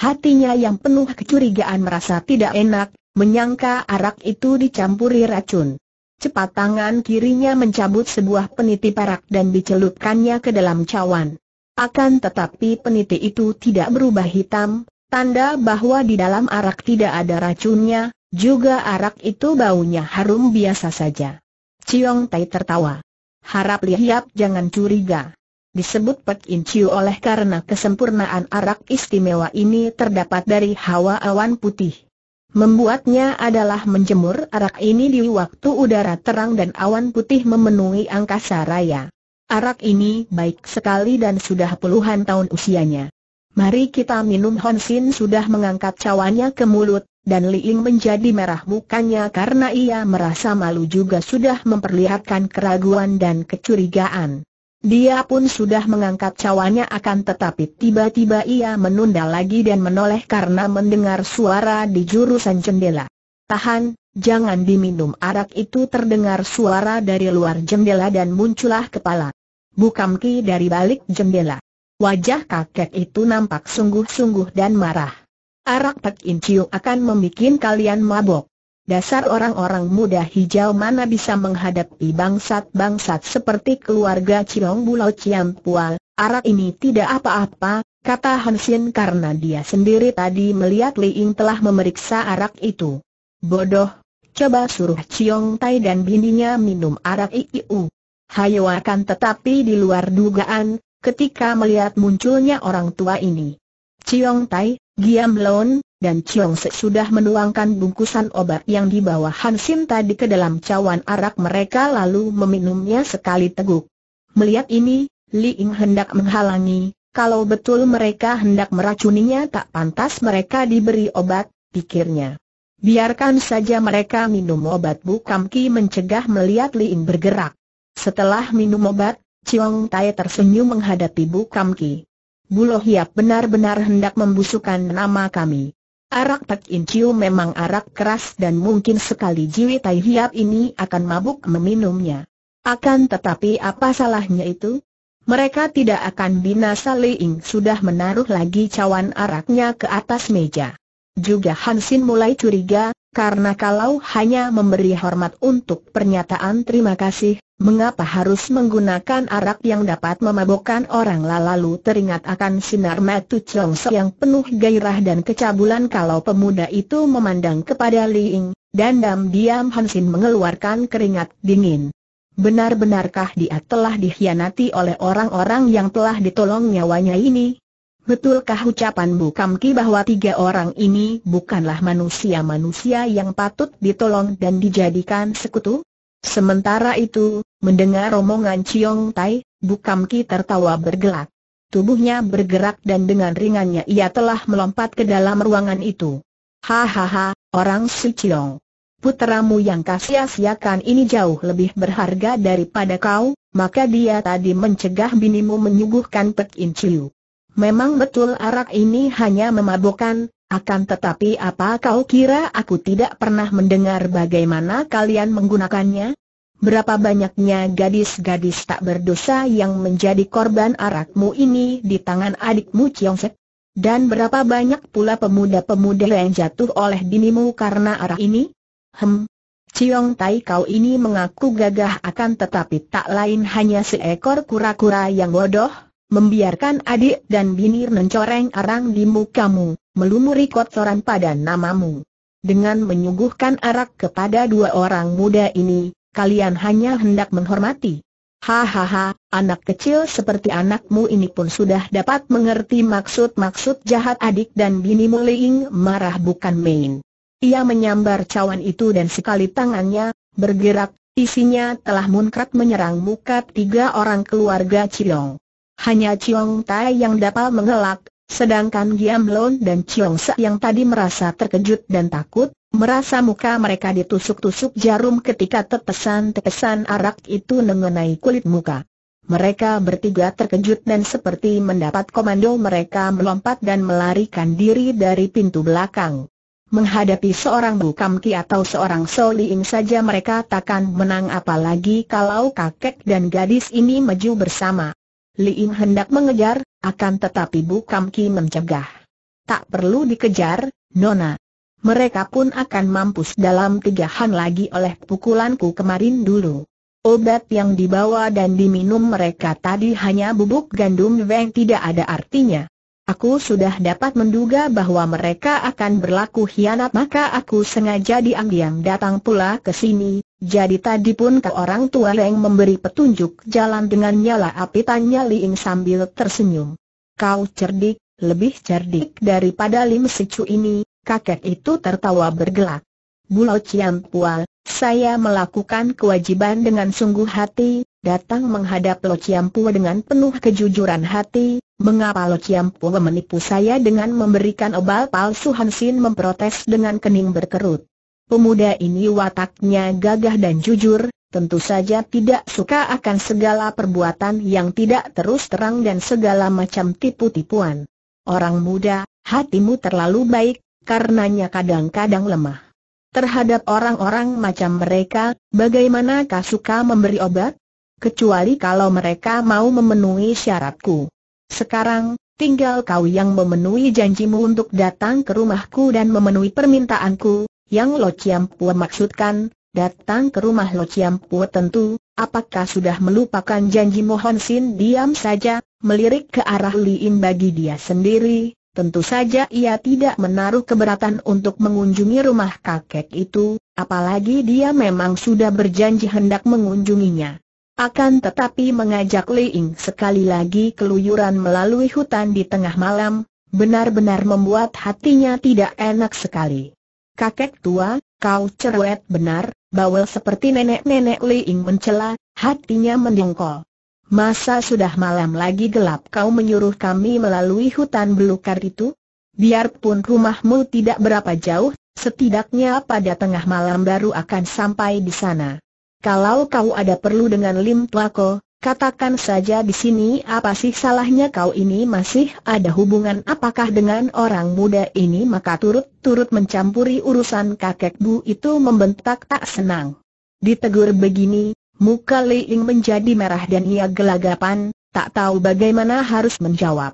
Hatinya yang penuh kecurigaan merasa tidak enak, menyangka arak itu dicampuri racun. Cepat tangan kirinya mencabut sebuah peniti perak dan dicelupkannya ke dalam cawan. Akan tetapi peniti itu tidak berubah hitam, tanda bahwa di dalam arak tidak ada racunnya, juga arak itu baunya harum biasa saja. Ciong Tai tertawa. Harap lihat jangan curiga. Disebut Pek In Chiu oleh karena kesempurnaan arak istimewa ini terdapat dari hawa awan putih. Membuatnya adalah menjemur arak ini di waktu udara terang dan awan putih memenuhi angkasa raya. Arak ini baik sekali dan sudah puluhan tahun usianya. Mari kita minum Honsin sudah mengangkat cawannya ke mulut, dan Liing menjadi merah mukanya karena ia merasa malu juga sudah memperlihatkan keraguan dan kecurigaan. Dia pun sudah mengangkat cawannya akan tetapi tiba-tiba ia menunda lagi dan menoleh karena mendengar suara di jurusan jendela. Tahan, jangan diminum arak itu terdengar suara dari luar jendela dan muncullah kepala. Bukamki dari balik jendela. Wajah kakek itu nampak sungguh-sungguh dan marah. Arak Pek In akan membuat kalian mabok. Dasar orang-orang muda hijau mana bisa menghadapi bangsat-bangsat seperti keluarga Ciong Bulau Ciam Pual, arah ini tidak apa-apa, kata Hansin karena dia sendiri tadi melihat Li Ying telah memeriksa arak itu. Bodoh, coba suruh Ciong Tai dan bininya minum arak IIU. Hayo akan tetapi di luar dugaan, ketika melihat munculnya orang tua ini. Ciong Tai, Giam Lon, dan Chiong Se sudah menuangkan bungkusan obat yang dibawa Han Sim tadi ke dalam cawan arak mereka lalu meminumnya sekali teguk. Melihat ini, Li Ying hendak menghalangi, kalau betul mereka hendak meracuninya tak pantas mereka diberi obat, pikirnya. Biarkan saja mereka minum obat Bu Kam Ki mencegah melihat Li Ying bergerak. Setelah minum obat, Chiong Tai tersenyum menghadapi Bu Kam Ki. Buloh Hiap benar-benar hendak membusukkan nama kami. Arak Pek In Chiu memang arak keras dan mungkin sekali jiwa Tai Hiap ini akan mabuk meminumnya. Akan tetapi apa salahnya itu? Mereka tidak akan binasa Ying sudah menaruh lagi cawan araknya ke atas meja. Juga Hansin mulai curiga, karena kalau hanya memberi hormat untuk pernyataan terima kasih, mengapa harus menggunakan arak yang dapat memabukkan orang lalu teringat akan sinar matu Chongso yang penuh gairah dan kecabulan kalau pemuda itu memandang kepada Li Ying, dan diam-diam Hansin mengeluarkan keringat dingin. Benar-benarkah dia telah dikhianati oleh orang-orang yang telah ditolong nyawanya ini? Betulkah ucapanmu Kamki bahwa tiga orang ini bukanlah manusia-manusia yang patut ditolong dan dijadikan sekutu? Sementara itu, mendengar romongan Ciong Tai, Bukamki tertawa bergelak. Tubuhnya bergerak dan dengan ringannya ia telah melompat ke dalam ruangan itu. Hahaha, orang si Chiong. Putramu yang kasia-siakan ini jauh lebih berharga daripada kau, maka dia tadi mencegah binimu menyuguhkan Pek In Memang betul arak ini hanya memabukkan, akan tetapi apa kau kira aku tidak pernah mendengar bagaimana kalian menggunakannya? Berapa banyaknya gadis-gadis tak berdosa yang menjadi korban arakmu ini di tangan adikmu Chiongsek? Dan berapa banyak pula pemuda-pemuda yang jatuh oleh dinimu karena arak ini? Hem, Chiong Tai kau ini mengaku gagah akan tetapi tak lain hanya seekor kura-kura yang bodoh, membiarkan adik dan bini mencoreng arang di mukamu, melumuri kotoran pada namamu. Dengan menyuguhkan arak kepada dua orang muda ini, kalian hanya hendak menghormati. Hahaha, anak kecil seperti anakmu ini pun sudah dapat mengerti maksud-maksud jahat adik dan bini Muling marah bukan main. Ia menyambar cawan itu dan sekali tangannya bergerak, isinya telah munkrat menyerang muka tiga orang keluarga Cilong. Hanya Chiong Tai yang dapat mengelak, sedangkan Giam Lon dan Chiong Sa yang tadi merasa terkejut dan takut, merasa muka mereka ditusuk-tusuk jarum ketika tetesan-tetesan arak itu mengenai kulit muka. Mereka bertiga terkejut dan seperti mendapat komando mereka melompat dan melarikan diri dari pintu belakang. Menghadapi seorang Bukam atau seorang Soliing saja mereka takkan menang apalagi kalau kakek dan gadis ini maju bersama. Liin hendak mengejar, akan tetapi Bu Kam Ki mencegah. Tak perlu dikejar, Nona. Mereka pun akan mampus dalam tigahan lagi oleh pukulanku kemarin dulu. Obat yang dibawa dan diminum mereka tadi hanya bubuk gandum yang tidak ada artinya. Aku sudah dapat menduga bahwa mereka akan berlaku hianat maka aku sengaja diam-diam datang pula ke sini, jadi tadi pun ke orang tua leng memberi petunjuk jalan dengan nyala api tanya Liing sambil tersenyum. Kau cerdik, lebih cerdik daripada Lim Secu ini, kakek itu tertawa bergelak. Bulau Cian Pual, saya melakukan kewajiban dengan sungguh hati, datang menghadap Lo Pua dengan penuh kejujuran hati, mengapa Lo Pua menipu saya dengan memberikan obal palsu Hansin memprotes dengan kening berkerut. Pemuda ini wataknya gagah dan jujur, tentu saja tidak suka akan segala perbuatan yang tidak terus terang dan segala macam tipu-tipuan. Orang muda, hatimu terlalu baik, karenanya kadang-kadang lemah. Terhadap orang-orang macam mereka, bagaimanakah suka memberi obat? Kecuali kalau mereka mau memenuhi syaratku. Sekarang, tinggal kau yang memenuhi janjimu untuk datang ke rumahku dan memenuhi permintaanku, yang Lo Chiam Pua maksudkan, datang ke rumah Lo Chiam Pua tentu, apakah sudah melupakan janji Mohon Sin diam saja, melirik ke arah Liin bagi dia sendiri, tentu saja ia tidak menaruh keberatan untuk mengunjungi rumah kakek itu, apalagi dia memang sudah berjanji hendak mengunjunginya. Akan tetapi mengajak Liing sekali lagi keluyuran melalui hutan di tengah malam, benar-benar membuat hatinya tidak enak sekali kakek tua, kau cerewet benar, bawel seperti nenek-nenek Liing mencela, hatinya mendengkol. Masa sudah malam lagi gelap kau menyuruh kami melalui hutan belukar itu? Biarpun rumahmu tidak berapa jauh, setidaknya pada tengah malam baru akan sampai di sana. Kalau kau ada perlu dengan Lim Ko, Katakan saja di sini apa sih salahnya kau ini masih ada hubungan apakah dengan orang muda ini maka turut-turut mencampuri urusan kakek Bu itu membentak tak senang. Ditegur begini, muka Ying menjadi merah dan ia gelagapan, tak tahu bagaimana harus menjawab.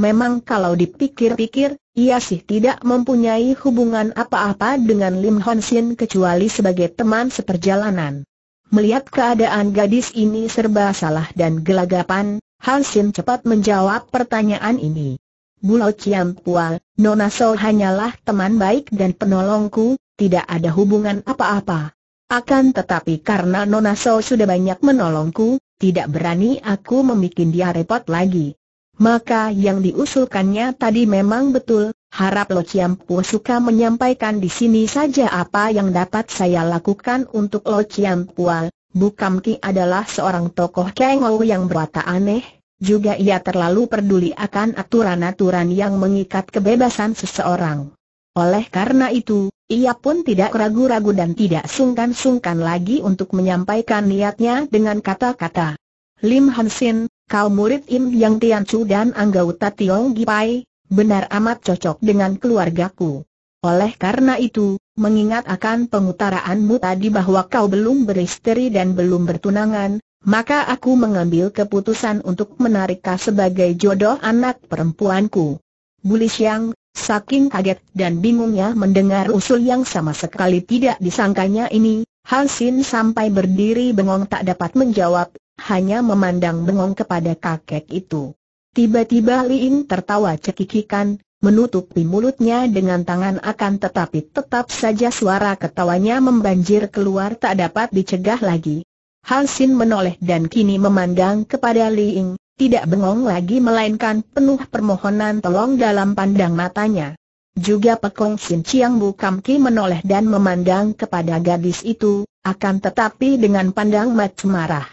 Memang kalau dipikir-pikir, ia sih tidak mempunyai hubungan apa-apa dengan Lim Hon Sin kecuali sebagai teman seperjalanan. Melihat keadaan gadis ini serba salah dan gelagapan, Hansin cepat menjawab pertanyaan ini. Bulau Ciam Pual, Nona So hanyalah teman baik dan penolongku, tidak ada hubungan apa-apa. Akan tetapi karena Nona So sudah banyak menolongku, tidak berani aku membuat dia repot lagi. Maka yang diusulkannya tadi memang betul, Harap Lo Chiam Po suka menyampaikan di sini saja apa yang dapat saya lakukan untuk Lo Chiam Pual. Bukam Ki adalah seorang tokoh kengol yang berwatak aneh, juga ia terlalu peduli akan aturan-aturan yang mengikat kebebasan seseorang. Oleh karena itu, ia pun tidak ragu-ragu dan tidak sungkan-sungkan lagi untuk menyampaikan niatnya dengan kata-kata. Lim Hansin, kau murid Im Yang Chu dan anggota Tiong Gipai, benar amat cocok dengan keluargaku. Oleh karena itu, mengingat akan pengutaraanmu tadi bahwa kau belum beristri dan belum bertunangan, maka aku mengambil keputusan untuk menarik kau sebagai jodoh anak perempuanku. Buli Siang, saking kaget dan bingungnya mendengar usul yang sama sekali tidak disangkanya ini, Halsin sampai berdiri bengong tak dapat menjawab, hanya memandang bengong kepada kakek itu. Tiba-tiba Liin tertawa cekikikan, menutupi mulutnya dengan tangan akan tetapi tetap saja suara ketawanya membanjir keluar tak dapat dicegah lagi. Hansin menoleh dan kini memandang kepada Ying, tidak bengong lagi melainkan penuh permohonan tolong dalam pandang matanya. Juga Pekong Sin Chiang Bu Kam Ki menoleh dan memandang kepada gadis itu, akan tetapi dengan pandang mata marah.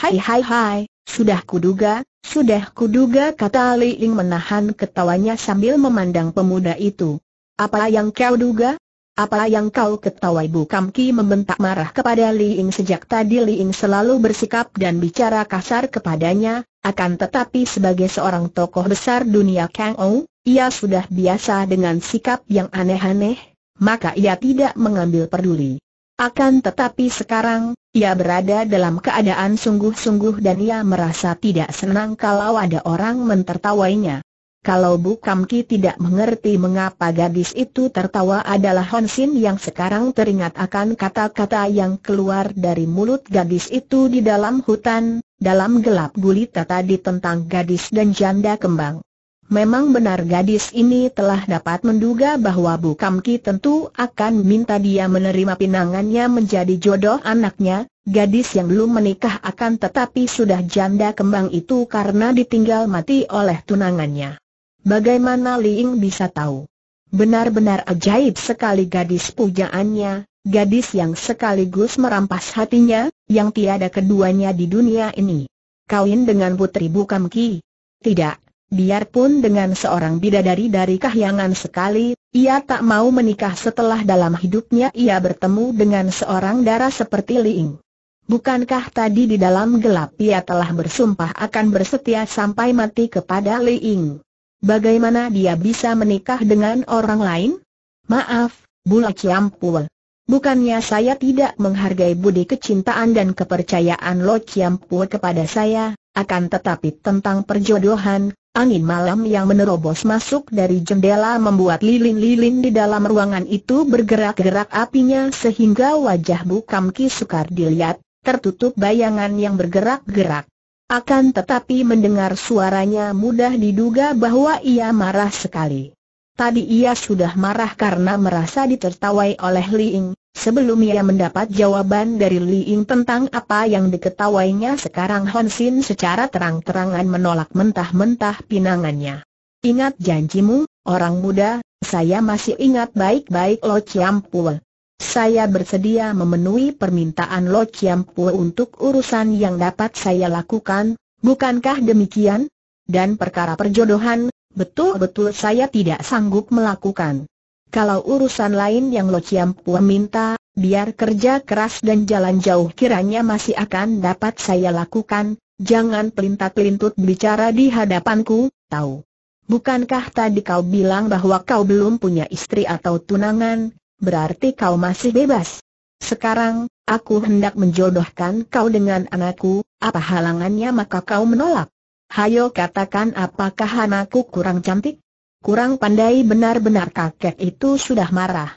Hai hai hai, sudah kuduga, sudah kuduga kata Li Ying menahan ketawanya sambil memandang pemuda itu. Apa yang kau duga? Apa yang kau ketawa Ibu Kam Ki membentak marah kepada Li Ying sejak tadi Li Ying selalu bersikap dan bicara kasar kepadanya, akan tetapi sebagai seorang tokoh besar dunia Kang Ou, ia sudah biasa dengan sikap yang aneh-aneh, maka ia tidak mengambil peduli. Akan tetapi sekarang, ia berada dalam keadaan sungguh-sungguh dan ia merasa tidak senang kalau ada orang mentertawainya. Kalau Bu Kamki tidak mengerti mengapa gadis itu tertawa adalah Sin yang sekarang teringat akan kata-kata yang keluar dari mulut gadis itu di dalam hutan, dalam gelap gulita tadi tentang gadis dan janda kembang. Memang benar gadis ini telah dapat menduga bahwa Bu Kamki tentu akan minta dia menerima pinangannya menjadi jodoh anaknya, gadis yang belum menikah akan tetapi sudah janda kembang itu karena ditinggal mati oleh tunangannya. Bagaimana Liing bisa tahu? Benar-benar ajaib sekali gadis pujaannya, gadis yang sekaligus merampas hatinya, yang tiada keduanya di dunia ini. Kawin dengan putri Bu Kamki? Tidak Biarpun dengan seorang bidadari dari kahyangan sekali, ia tak mau menikah setelah dalam hidupnya ia bertemu dengan seorang darah seperti Liing. Bukankah tadi di dalam gelap ia telah bersumpah akan bersetia sampai mati kepada Liing? Bagaimana dia bisa menikah dengan orang lain? Maaf, Bula Ciampul. Bukannya saya tidak menghargai budi kecintaan dan kepercayaan Lo Ciampul kepada saya, akan tetapi tentang perjodohan, Angin malam yang menerobos masuk dari jendela membuat lilin-lilin di dalam ruangan itu bergerak-gerak apinya sehingga wajah Bu Kamki sukar dilihat, tertutup bayangan yang bergerak-gerak. Akan tetapi mendengar suaranya mudah diduga bahwa ia marah sekali. Tadi ia sudah marah karena merasa ditertawai oleh Liing, Sebelum ia mendapat jawaban dari Li Ying tentang apa yang diketawainya sekarang Hon Sin secara terang-terangan menolak mentah-mentah pinangannya. Ingat janjimu, orang muda, saya masih ingat baik-baik Lo Chiam Pue. Saya bersedia memenuhi permintaan Lo Chiam Pue untuk urusan yang dapat saya lakukan, bukankah demikian? Dan perkara perjodohan, betul-betul saya tidak sanggup melakukan. Kalau urusan lain yang Lo Chiam Pua minta, biar kerja keras dan jalan jauh kiranya masih akan dapat saya lakukan, jangan pelintat-pelintut bicara di hadapanku, tahu. Bukankah tadi kau bilang bahwa kau belum punya istri atau tunangan, berarti kau masih bebas. Sekarang, aku hendak menjodohkan kau dengan anakku, apa halangannya maka kau menolak? Hayo katakan apakah anakku kurang cantik? Kurang pandai benar-benar kakek itu sudah marah.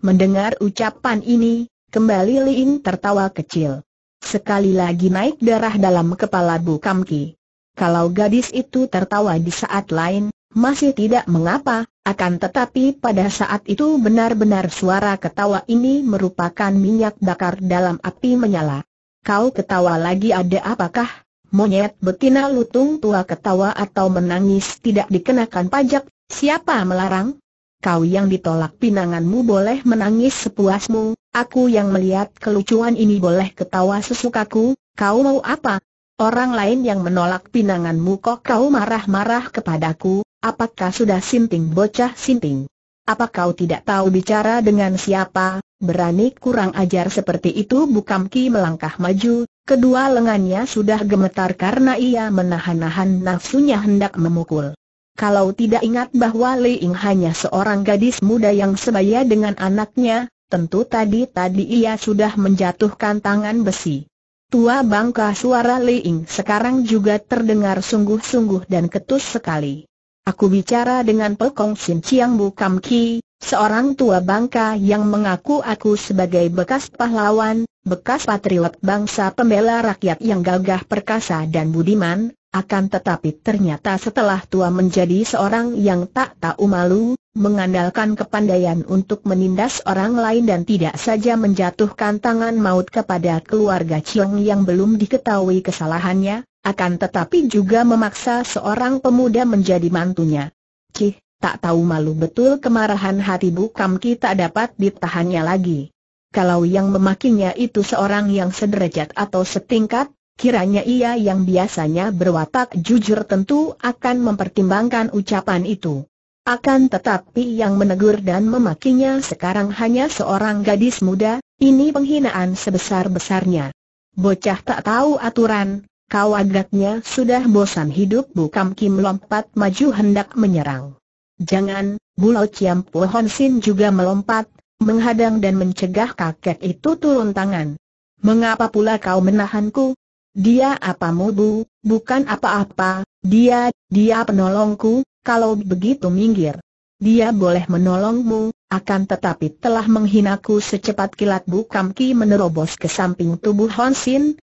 Mendengar ucapan ini, kembali Liin tertawa kecil. Sekali lagi naik darah dalam kepala Bu Kamki. Kalau gadis itu tertawa di saat lain, masih tidak mengapa, akan tetapi pada saat itu benar-benar suara ketawa ini merupakan minyak bakar dalam api menyala. Kau ketawa lagi ada apakah? Monyet betina lutung tua ketawa atau menangis tidak dikenakan pajak, Siapa melarang? Kau yang ditolak pinanganmu boleh menangis sepuasmu, aku yang melihat kelucuan ini boleh ketawa sesukaku, kau mau apa? Orang lain yang menolak pinanganmu kok kau marah-marah kepadaku, apakah sudah sinting bocah sinting? Apa kau tidak tahu bicara dengan siapa, berani kurang ajar seperti itu Bukam Ki melangkah maju, kedua lengannya sudah gemetar karena ia menahan-nahan nafsunya hendak memukul kalau tidak ingat bahwa Li Ying hanya seorang gadis muda yang sebaya dengan anaknya, tentu tadi-tadi ia sudah menjatuhkan tangan besi. Tua bangka suara Li Ying sekarang juga terdengar sungguh-sungguh dan ketus sekali. Aku bicara dengan Pekong Sin Chiang Bukam Ki, seorang tua bangka yang mengaku aku sebagai bekas pahlawan, bekas patriot bangsa pembela rakyat yang gagah perkasa dan budiman, akan tetapi ternyata setelah tua menjadi seorang yang tak tahu malu, mengandalkan kepandaian untuk menindas orang lain dan tidak saja menjatuhkan tangan maut kepada keluarga Chiong yang belum diketahui kesalahannya, akan tetapi juga memaksa seorang pemuda menjadi mantunya. Cih, tak tahu malu betul kemarahan hati Bukam kita dapat ditahannya lagi. Kalau yang memakinya itu seorang yang sederajat atau setingkat, Kiranya ia yang biasanya berwatak jujur tentu akan mempertimbangkan ucapan itu. Akan tetapi yang menegur dan memakinya sekarang hanya seorang gadis muda, ini penghinaan sebesar-besarnya. Bocah tak tahu aturan, kau agaknya sudah bosan hidup Bukam Kim lompat maju hendak menyerang. Jangan, Bulau Ciam Pohon Sin juga melompat, menghadang dan mencegah kakek itu turun tangan. Mengapa pula kau menahanku? Dia apa bu? bukan apa-apa, dia, dia penolongku, kalau begitu minggir. Dia boleh menolongmu, akan tetapi telah menghinaku secepat kilat bu. Kamki menerobos ke samping tubuh Hon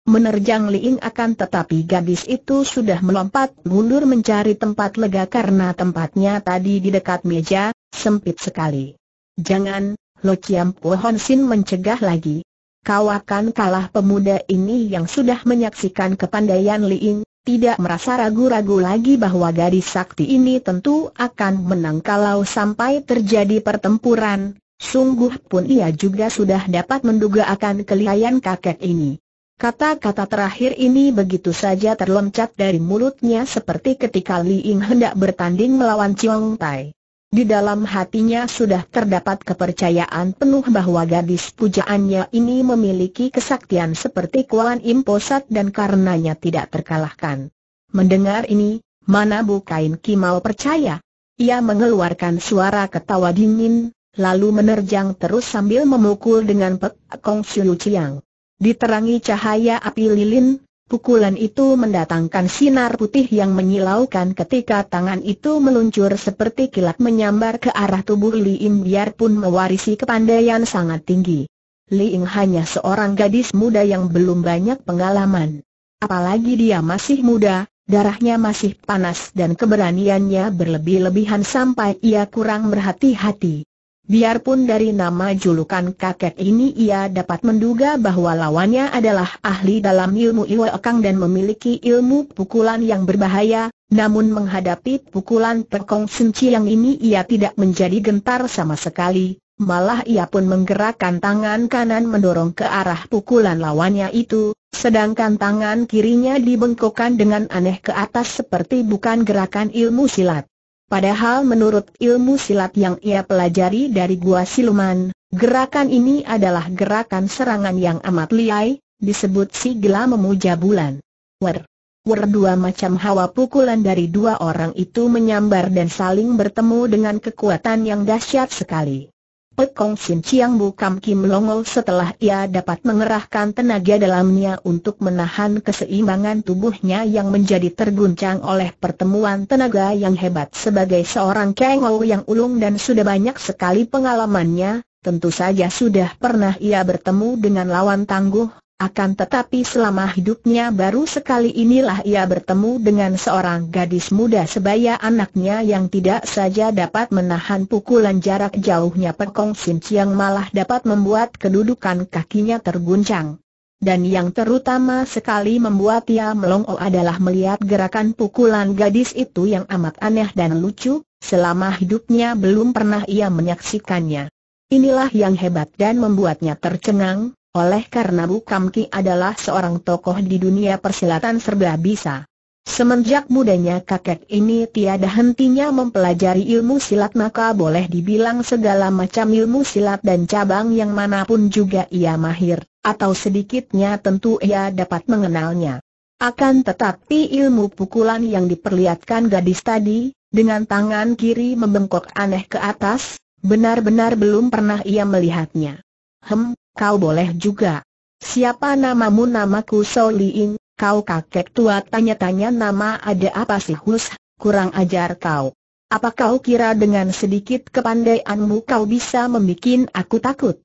menerjang Liing akan tetapi gadis itu sudah melompat mundur mencari tempat lega karena tempatnya tadi di dekat meja, sempit sekali. Jangan, Lo Chiam Po Sin mencegah lagi, kau akan kalah pemuda ini yang sudah menyaksikan kepandaian Ying tidak merasa ragu-ragu lagi bahwa gadis sakti ini tentu akan menang kalau sampai terjadi pertempuran, sungguh pun ia juga sudah dapat menduga akan kelihayan kakek ini. Kata-kata terakhir ini begitu saja terloncat dari mulutnya seperti ketika Li Ying hendak bertanding melawan Chiang Tai. Di dalam hatinya sudah terdapat kepercayaan penuh bahwa gadis pujaannya ini memiliki kesaktian seperti Kuan Imposat dan karenanya tidak terkalahkan. Mendengar ini, mana bukain Kimau percaya? Ia mengeluarkan suara ketawa dingin, lalu menerjang terus sambil memukul dengan pek Kong Siu Chiang. Diterangi cahaya api lilin, Pukulan itu mendatangkan sinar putih yang menyilaukan ketika tangan itu meluncur seperti kilat menyambar ke arah tubuh Li Ying biarpun mewarisi kepandaian sangat tinggi. Li Ying hanya seorang gadis muda yang belum banyak pengalaman. Apalagi dia masih muda, darahnya masih panas dan keberaniannya berlebih-lebihan sampai ia kurang berhati-hati. Biarpun dari nama julukan kakek ini ia dapat menduga bahwa lawannya adalah ahli dalam ilmu iwakang dan memiliki ilmu pukulan yang berbahaya, namun menghadapi pukulan pekong senci yang ini ia tidak menjadi gentar sama sekali, malah ia pun menggerakkan tangan kanan mendorong ke arah pukulan lawannya itu, sedangkan tangan kirinya dibengkokkan dengan aneh ke atas seperti bukan gerakan ilmu silat. Padahal menurut ilmu silat yang ia pelajari dari gua siluman, gerakan ini adalah gerakan serangan yang amat liai, disebut si gila memuja bulan. Wer, wer dua macam hawa pukulan dari dua orang itu menyambar dan saling bertemu dengan kekuatan yang dahsyat sekali. Kong Sin Chiang Bukam Kim Longol setelah ia dapat mengerahkan tenaga dalamnya untuk menahan keseimbangan tubuhnya yang menjadi terguncang oleh pertemuan tenaga yang hebat sebagai seorang kengol yang ulung dan sudah banyak sekali pengalamannya, tentu saja sudah pernah ia bertemu dengan lawan tangguh, akan tetapi selama hidupnya baru sekali inilah ia bertemu dengan seorang gadis muda sebaya anaknya yang tidak saja dapat menahan pukulan jarak jauhnya Pekong Sim Chiang malah dapat membuat kedudukan kakinya terguncang. Dan yang terutama sekali membuat ia melongo adalah melihat gerakan pukulan gadis itu yang amat aneh dan lucu, selama hidupnya belum pernah ia menyaksikannya. Inilah yang hebat dan membuatnya tercengang, oleh karena Bukam Ki adalah seorang tokoh di dunia persilatan serba bisa. Semenjak mudanya kakek ini tiada hentinya mempelajari ilmu silat maka boleh dibilang segala macam ilmu silat dan cabang yang manapun juga ia mahir, atau sedikitnya tentu ia dapat mengenalnya. Akan tetapi ilmu pukulan yang diperlihatkan gadis tadi, dengan tangan kiri membengkok aneh ke atas, benar-benar belum pernah ia melihatnya. Hem, kau boleh juga. Siapa namamu namaku Soliin. kau kakek tua tanya-tanya nama ada apa sih Hus, kurang ajar kau. Apa kau kira dengan sedikit kepandaianmu kau bisa membuat aku takut?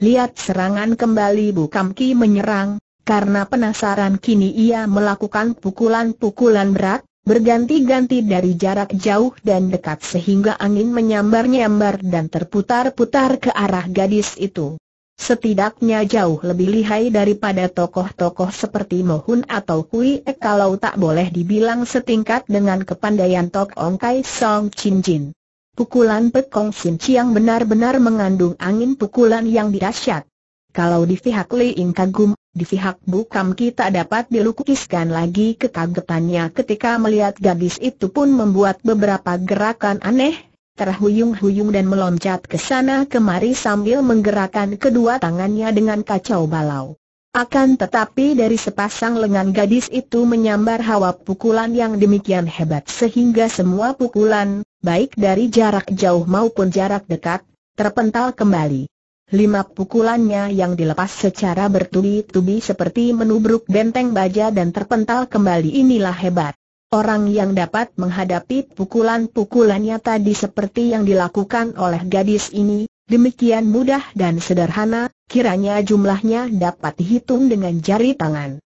Lihat serangan kembali Bu Ki menyerang, karena penasaran kini ia melakukan pukulan-pukulan berat, berganti-ganti dari jarak jauh dan dekat sehingga angin menyambar-nyambar dan terputar-putar ke arah gadis itu. Setidaknya jauh lebih lihai daripada tokoh-tokoh seperti Mohun atau Kui Ek kalau tak boleh dibilang setingkat dengan kepandaian Tok Ong Kai Song Chin Jin. Pukulan Pekong Sin Chiang benar-benar mengandung angin pukulan yang dirasyat. Kalau di pihak Li Ing kagum, di pihak Bukam kita dapat dilukiskan lagi kekagetannya ketika melihat gadis itu pun membuat beberapa gerakan aneh, terhuyung-huyung dan meloncat ke sana kemari sambil menggerakkan kedua tangannya dengan kacau balau. Akan tetapi dari sepasang lengan gadis itu menyambar hawa pukulan yang demikian hebat sehingga semua pukulan, baik dari jarak jauh maupun jarak dekat, terpental kembali. Lima pukulannya yang dilepas secara bertubi-tubi seperti menubruk benteng baja dan terpental kembali inilah hebat. Orang yang dapat menghadapi pukulan-pukulannya tadi seperti yang dilakukan oleh gadis ini, demikian mudah dan sederhana, kiranya jumlahnya dapat dihitung dengan jari tangan.